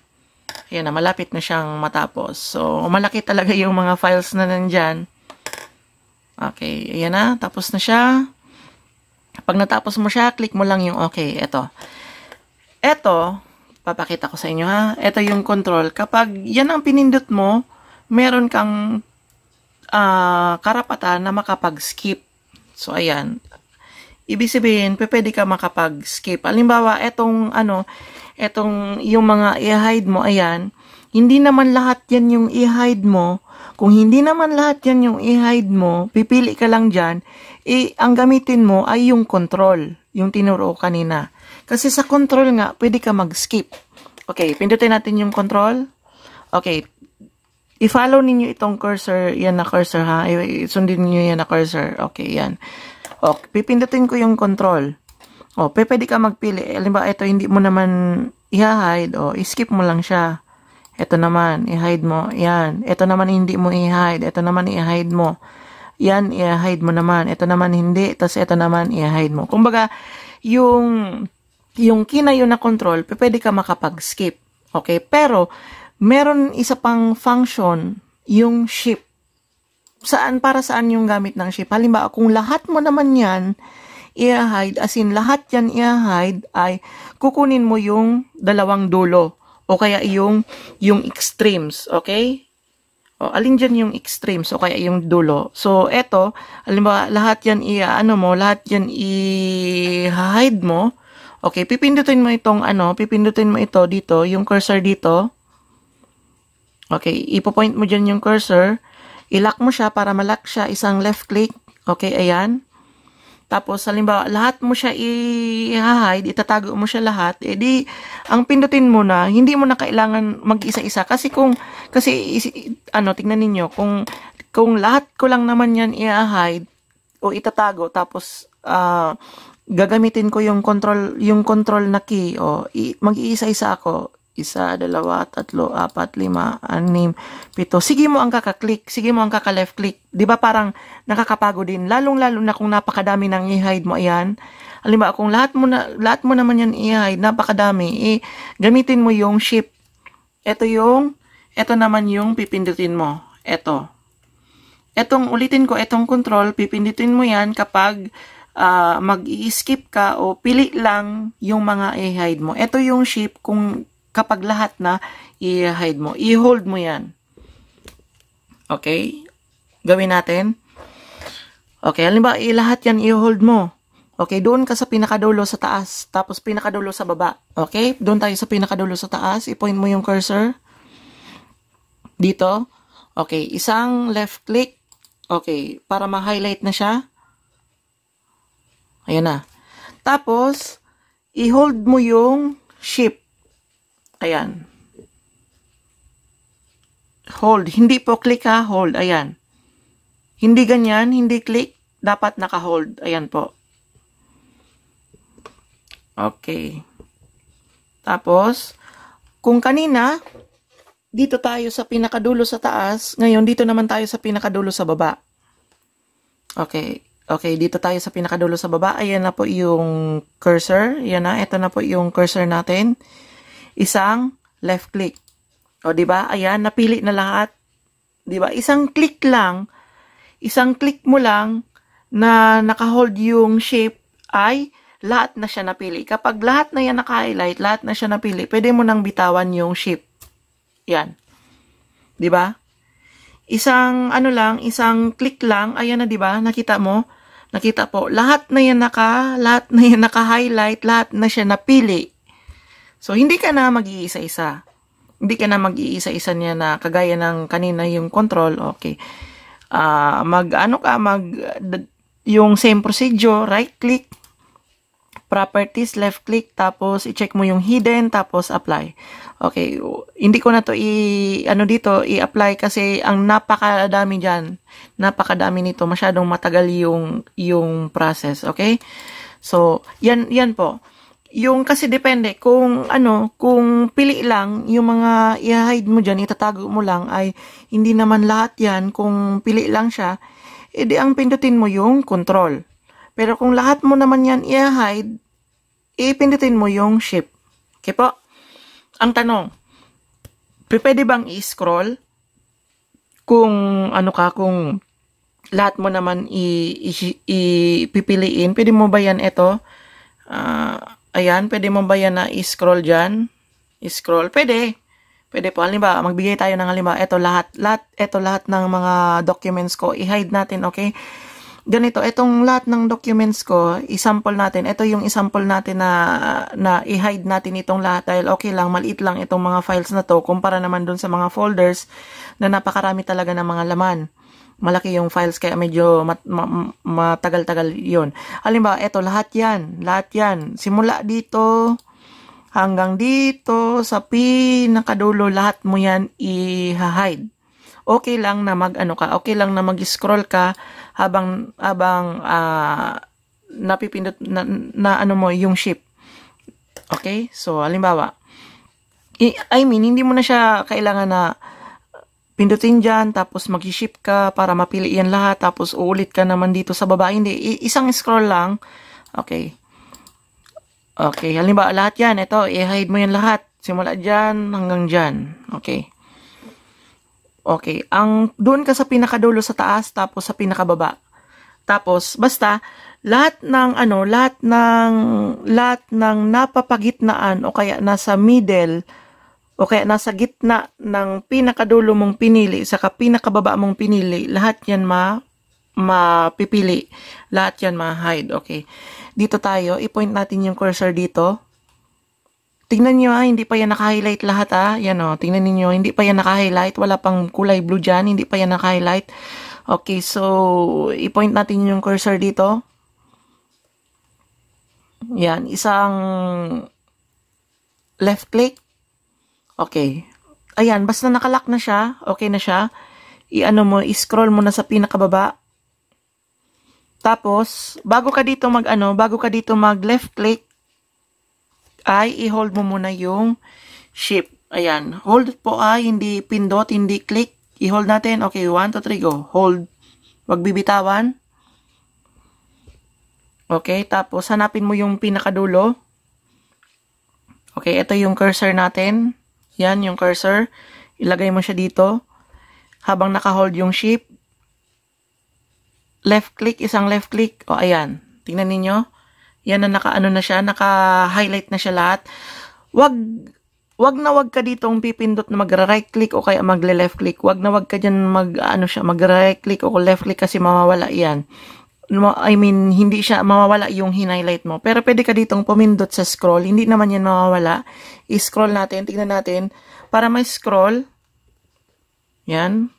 [SPEAKER 1] Ayan na, malapit na siyang matapos. So, malaki talaga yung mga files na nandyan. Okay, ayan na, tapos na siya. Pag natapos mo siya, click mo lang yung okay, Ito. Ito, papakita ko sa inyo ha. Ito yung control. Kapag yan ang pinindot mo, meron kang uh, karapatan na makapag-skip. So, ayan. Ibig sabihin, pwede ka makapag-skip. Alimbawa, etong ano, etong yung mga i-hide mo, ayan, hindi naman lahat yan yung i-hide mo. Kung hindi naman lahat yan yung i-hide mo, pipili ka lang dyan, eh, ang gamitin mo ay yung control, yung tinuro kanina. Kasi sa control nga, pwede ka mag-skip. Okay, pindutin natin yung control. Okay, i-follow ninyo itong cursor, yan na cursor ha, I sundin niyo yan na cursor. Okay, yan. Okay, pipindutin ko yung control. O, oh, pe, pwede ka magpili. Halimbawa, ito hindi mo naman i-hide. O, oh, skip mo lang siya. Ito naman, i-hide mo. Yan. Ito naman hindi mo i-hide. Ito naman i-hide mo. Yan, i-hide mo naman. Ito naman hindi. Tapos ito naman i-hide mo. Kumbaga, yung, yung kinayo na control, pwede ka makapag-skip. Okay? Pero, meron isa pang function, yung shift. Saan, para saan yung gamit ng shift? Halimbawa, kung lahat mo naman yan, i-hide, as in lahat yan i-hide ay kukunin mo yung dalawang dulo o kaya yung, yung extremes, okay? O, alin dyan yung extremes o kaya yung dulo. So, eto, halimbawa, lahat yan i-ano mo, lahat yan i-hide mo. Okay, pipindutin mo itong ano, pipindutin mo ito dito, yung cursor dito. Okay, ipopoint mo dyan yung cursor. Ilock mo siya para malak siya, isang left click. Okay, ayan. Tapos, halimbawa, lahat mo siya i-hide, itatago mo siya lahat, edi, eh ang pindutin mo na, hindi mo na kailangan mag-isa-isa. Kasi kung, kasi, ano, tingnan ninyo, kung, kung lahat ko lang naman yan i-hide, o itatago, tapos, ah, uh, gagamitin ko yung control yung control na key o mag-iisa-isa ako isa, dalawa, tatlo, apat, lima, anim, pito. Sige mo ang kakaklik, sige mo ang kaka-left click. 'Di ba parang nakakapagod din lalong-lalo na kung napakadami nang i-hide mo 'yan. Halimbawa kung lahat mo na lahat mo naman 'yan i-hide, napakadami, eh, gamitin mo yung shift. Ito yung ito naman yung pipindutin mo. Ito. Etong ulitin ko, etong control, pipindutin mo 'yan kapag uh, mag-i-skip ka o pili lang yung mga i-hide mo. Ito yung shape kung kapag lahat na i-hide mo, i-hold mo yan. Okay? Gawin natin. Okay, halimbawa, lahat yan i-hold mo. Okay, doon ka sa pinakadulo sa taas, tapos pinakadulo sa baba. Okay, doon tayo sa pinakadulo sa taas, i-point mo yung cursor. Dito. Okay, isang left click. Okay, para ma-highlight na siya. Ayan na. Tapos, i-hold mo yung shift. Ayan. Hold. Hindi po click ha. Hold. Ayan. Hindi ganyan. Hindi click. Dapat naka-hold. Ayan po. Okay. Tapos, kung kanina, dito tayo sa pinakadulo sa taas. Ngayon, dito naman tayo sa pinakadulo sa baba. Okay. Okay, dito tayo sa pinakadulo sa baba. Ayan na po yung cursor. Ayan na. Ito na po yung cursor natin isang left click. O, di ba? Ayan, napili na lahat. Di ba? Isang click lang, isang click mo lang na nakahold yung shape ay lahat na siya napili. Kapag lahat na yan naka-highlight, lahat na siya napili, pwede mo nang bitawan yung shape. Yan. 'Di ba? Isang ano lang, isang click lang, ayan na 'di ba? Nakita mo? Nakita po, lahat na yan naka, lahat na yan naka-highlight, lahat na siya napili. So, hindi ka na mag-iisa-isa. Hindi ka na mag-iisa-isa niya na kagaya ng kanina yung control, okay. Uh, mag, ano ka, mag, yung same procedure, right click, properties, left click, tapos i-check mo yung hidden, tapos apply. Okay, hindi ko na to i, ano dito, i-apply kasi ang napakadami dyan, napakadami nito, masyadong matagal yung, yung process, okay? So, yan, yan po. Yung kasi depende kung ano, kung pili lang yung mga i-hide mo dyan, itatago mo lang ay hindi naman lahat yan kung pili lang siya, edi ang pindutin mo yung control. Pero kung lahat mo naman yan i-hide, ipindutin mo yung shift. Okay po? Ang tanong, pwede bang i-scroll? Kung ano ka, kung lahat mo naman ipipiliin, pwede mo ba yan ito? Uh, Ayan, pwede mo ba yan na i-scroll dyan? I-scroll? Pwede. Pwede po. Halimbawa, magbigay tayo ng halimbawa. Ito lahat, lahat, eto lahat ng mga documents ko. I-hide natin, okay? Ganito, itong lahat ng documents ko, i-sample natin. Ito yung i-sample natin na, na i-hide natin itong lahat dahil okay lang, maliit lang itong mga files na to kumpara naman dun sa mga folders na napakarami talaga ng mga laman malaki yung files kaya medyo mat, ma, matagal-tagal yon halimbawa eto lahat yan lahat yan simula dito hanggang dito sa pinakadulo lahat mo yan i-hide okay lang na mag ano ka okay lang na mag-scroll ka habang habang uh, ah, napipindot na, na ano mo yung ship okay so halimbawa I, I mean hindi mo na siya kailangan na pindutin dyan, tapos mag-ship ka para mapili yan lahat, tapos uulit ka naman dito sa baba. Hindi, isang scroll lang. Okay. Okay, halimbawa lahat yan, ito, i-hide mo yan lahat. Simula dyan hanggang dyan. Okay. Okay, ang doon ka sa pinakadulo sa taas tapos sa pinakababa. Tapos basta lahat ng ano, lahat ng lahat ng napapagitnaan o kaya nasa middle o kaya nasa gitna ng pinakadulo mong pinili sa pinakababa mong pinili, lahat yan ma mapipili. Lahat yan ma-hide. Okay. Dito tayo, i-point natin yung cursor dito. Tingnan niyo ah, hindi pa yan naka-highlight lahat ah. Yan oh, tingnan niyo hindi pa yan naka-highlight. Wala pang kulay blue diyan, hindi pa yan naka-highlight. Okay, so, i-point natin yung cursor dito. Yan, isang left click Okay. Ayan, basta nakalak na siya, okay na siya. I-ano mo, i-scroll mo na sa pinakababa. Tapos, bago ka dito mag ano, bago ka dito mag left click, ay i-hold mo muna yung shift. Ayan, hold po ay hindi pindot, hindi click. I-hold natin. Okay, 1 2 3 go. Hold. Wag bibitawan. Okay, tapos hanapin mo yung pinakadulo. Okay, ito yung cursor natin. Yan, yung cursor. Ilagay mo siya dito. Habang nakahold yung shape, left click, isang left click. O, ayan. Tingnan ninyo. Yan na naka-ano na siya, naka-highlight na siya lahat. Wag wag na wag ka ditong pipindot na mag right click o kaya magle-left click. Wag na wag ka diyan mag ano siya, mag right click o left click kasi mawawala 'yan. I mean, hindi siya mawawala yung hinighlight mo. Pero pwede ka ditong pumindot sa scroll. Hindi naman yan mawawala. I-scroll natin. Tingnan natin. Para ma-scroll. Yan.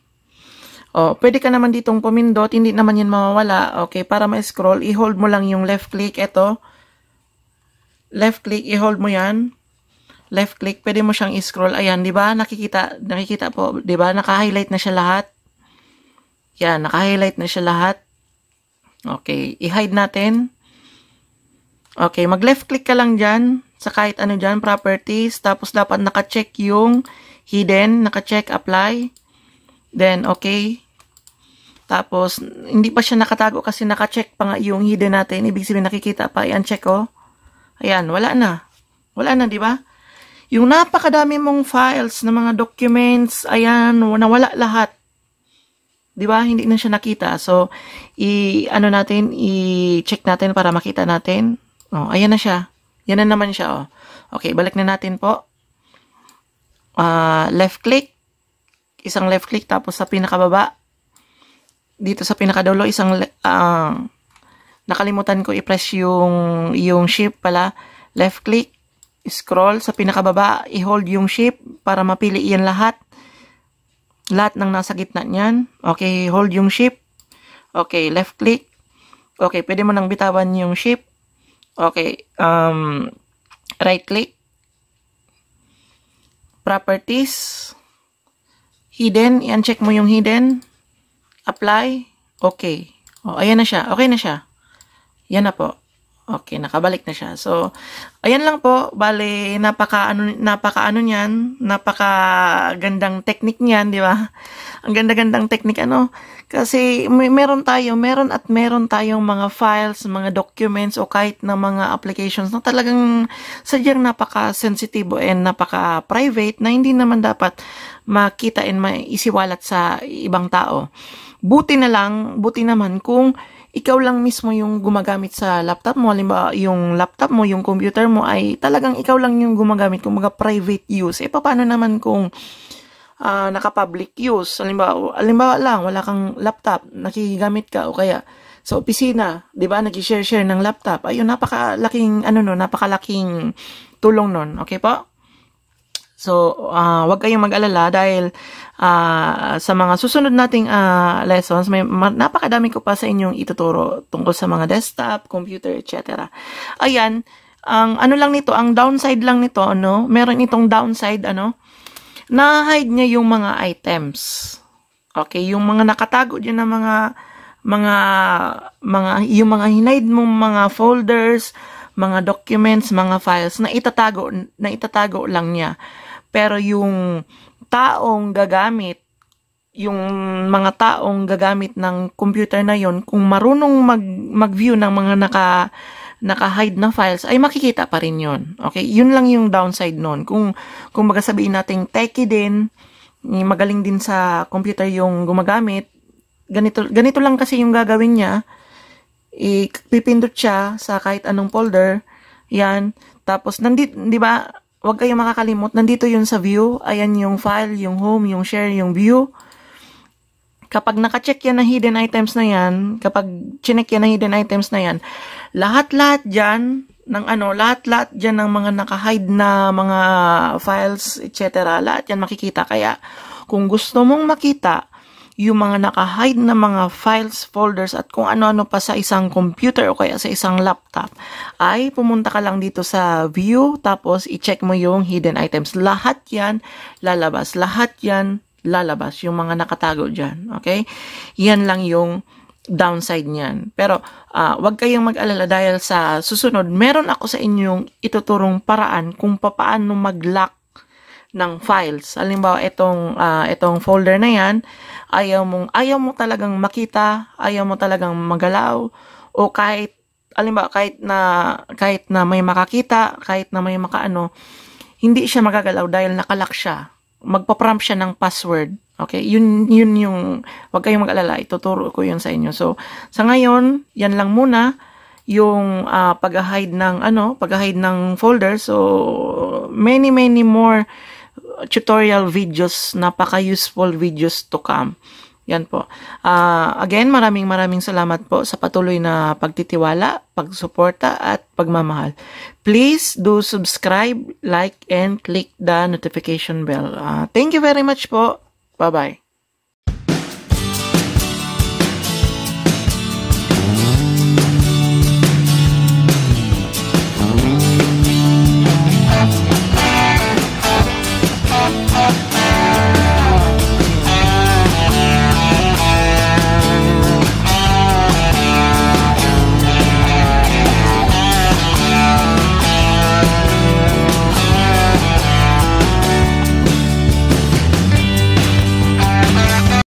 [SPEAKER 1] O, oh, pwede ka naman ditong pumindot. Hindi naman yan mawawala. Okay, para ma-scroll, i-hold mo lang yung left click. Ito. Left click, i-hold mo yan. Left click, pwede mo siyang i-scroll. Ayan, di ba? Nakikita, nakikita po. Di ba? Naka-highlight na siya lahat. Yan, naka-highlight na siya lahat. Okay, i-hide natin. Okay, mag-left click ka lang dyan sa kahit ano dyan, properties. Tapos dapat naka-check yung hidden, naka-check, apply. Then, okay. Tapos, hindi pa siya nakatago kasi naka-check pa nga yung hidden natin. Ibig sabihin, nakikita pa. Ayan, check oh. Ayan, wala na. Wala na, di ba? Yung napakadami mong files na mga documents, ayan, nawala lahat. 'di ba? Hindi na siya nakita. So i ano natin, i-check natin para makita natin. Oh, ayan na siya. Yan na naman siya, oh. Okay, balik na natin po. Uh, left click. Isang left click tapos sa pinakababa. Dito sa pinakadulo isang uh, nakalimutan ko i-press yung yung shift pala. Left click, scroll sa pinakababa, i-hold yung shift para mapili 'yan lahat. Lahat ng nasa gitna niyan. Okay, hold yung shift. Okay, left click. Okay, pwede mo nang bitawan yung shift. Okay, um, right click. Properties. Hidden, i-uncheck mo yung hidden. Apply. Okay. O, oh, ayan na siya. Okay na siya. Yan na po. Okay, nakabalik na siya. So, ayan lang po. Bale, napaka ano, napaka ano niyan, napaka gandang technique niyan, di ba? Ang ganda-gandang technique ano. Kasi may, meron tayo, meron at meron tayong mga files, mga documents o kahit na mga applications na talagang sadyang napaka-sensitive and napaka-private na hindi naman dapat makita and maisiwalat sa ibang tao. Buti na lang, buti naman kung ikaw lang mismo yung gumagamit sa laptop mo. Halimbawa, yung laptop mo, yung computer mo ay talagang ikaw lang yung gumagamit. Kung mga private use, eh paano naman kung uh, naka-public use? Halimbawa, halimbawa lang, wala kang laptop, nakigamit ka o kaya sa opisina, 'di ba, nag-share-share ng laptop. Ayun, napakalaking ano no, napakalaking tulong nun. Okay po? So, uh, ah, wag kayong mag-alala dahil uh, sa mga susunod nating uh, lessons, may napakadami ko pa sa inyong ituturo tungkol sa mga desktop, computer, etc. Ayan, ang ano lang nito, ang downside lang nito, ano, meron itong downside, ano, na-hide niya yung mga items. Okay, yung mga nakatago dyan na mga mga mga yung mga hinide mong mga folders, mga documents, mga files na itatago na itatago lang niya. Pero yung taong gagamit, yung mga taong gagamit ng computer na yon kung marunong mag, mag-view ng mga naka, naka-hide na files, ay makikita pa rin yon Okay? Yun lang yung downside noon Kung, kung magasabihin nating techie din, magaling din sa computer yung gumagamit, ganito, ganito lang kasi yung gagawin niya, ipipindot siya sa kahit anong folder, yan, tapos nandito, di ba, Huwag kayong makakalimot. Nandito yun sa view. Ayan yung file, yung home, yung share, yung view. Kapag nakacheck yan na hidden items na yan, kapag chinek yan na hidden items na yan, lahat-lahat dyan, ng ano, lahat-lahat dyan ng mga nakahide na mga files, etc. Lahat yan makikita. Kaya, kung gusto mong makita yung mga naka-hide na mga files, folders at kung ano-ano pa sa isang computer o kaya sa isang laptop ay pumunta ka lang dito sa view tapos i-check mo yung hidden items. Lahat yan lalabas. Lahat yan lalabas. Yung mga nakatago dyan. Okay? Yan lang yung downside niyan. Pero uh, ah, wag kayong mag-alala dahil sa susunod, meron ako sa inyong ituturong paraan kung paano mag-lock ng files. Halimbawa, itong, uh, itong folder na yan, ayaw mong, ayaw mo talagang makita, ayaw mo talagang magalaw, o kahit, halimbawa, kahit na, kahit na may makakita, kahit na may makaano, hindi siya magagalaw dahil nakalock siya. Magpa-prompt siya ng password. Okay? Yun, yun yung, wag kayong mag-alala, ituturo ko yun sa inyo. So, sa ngayon, yan lang muna yung uh, pag-hide ng ano, pag-hide ng folder. So, many many more tutorial videos, napaka-useful videos to come. Yan po. Uh, again, maraming maraming salamat po sa patuloy na pagtitiwala, pagsuporta at pagmamahal. Please do subscribe, like, and click the notification bell. Uh, thank you very much po. Bye-bye.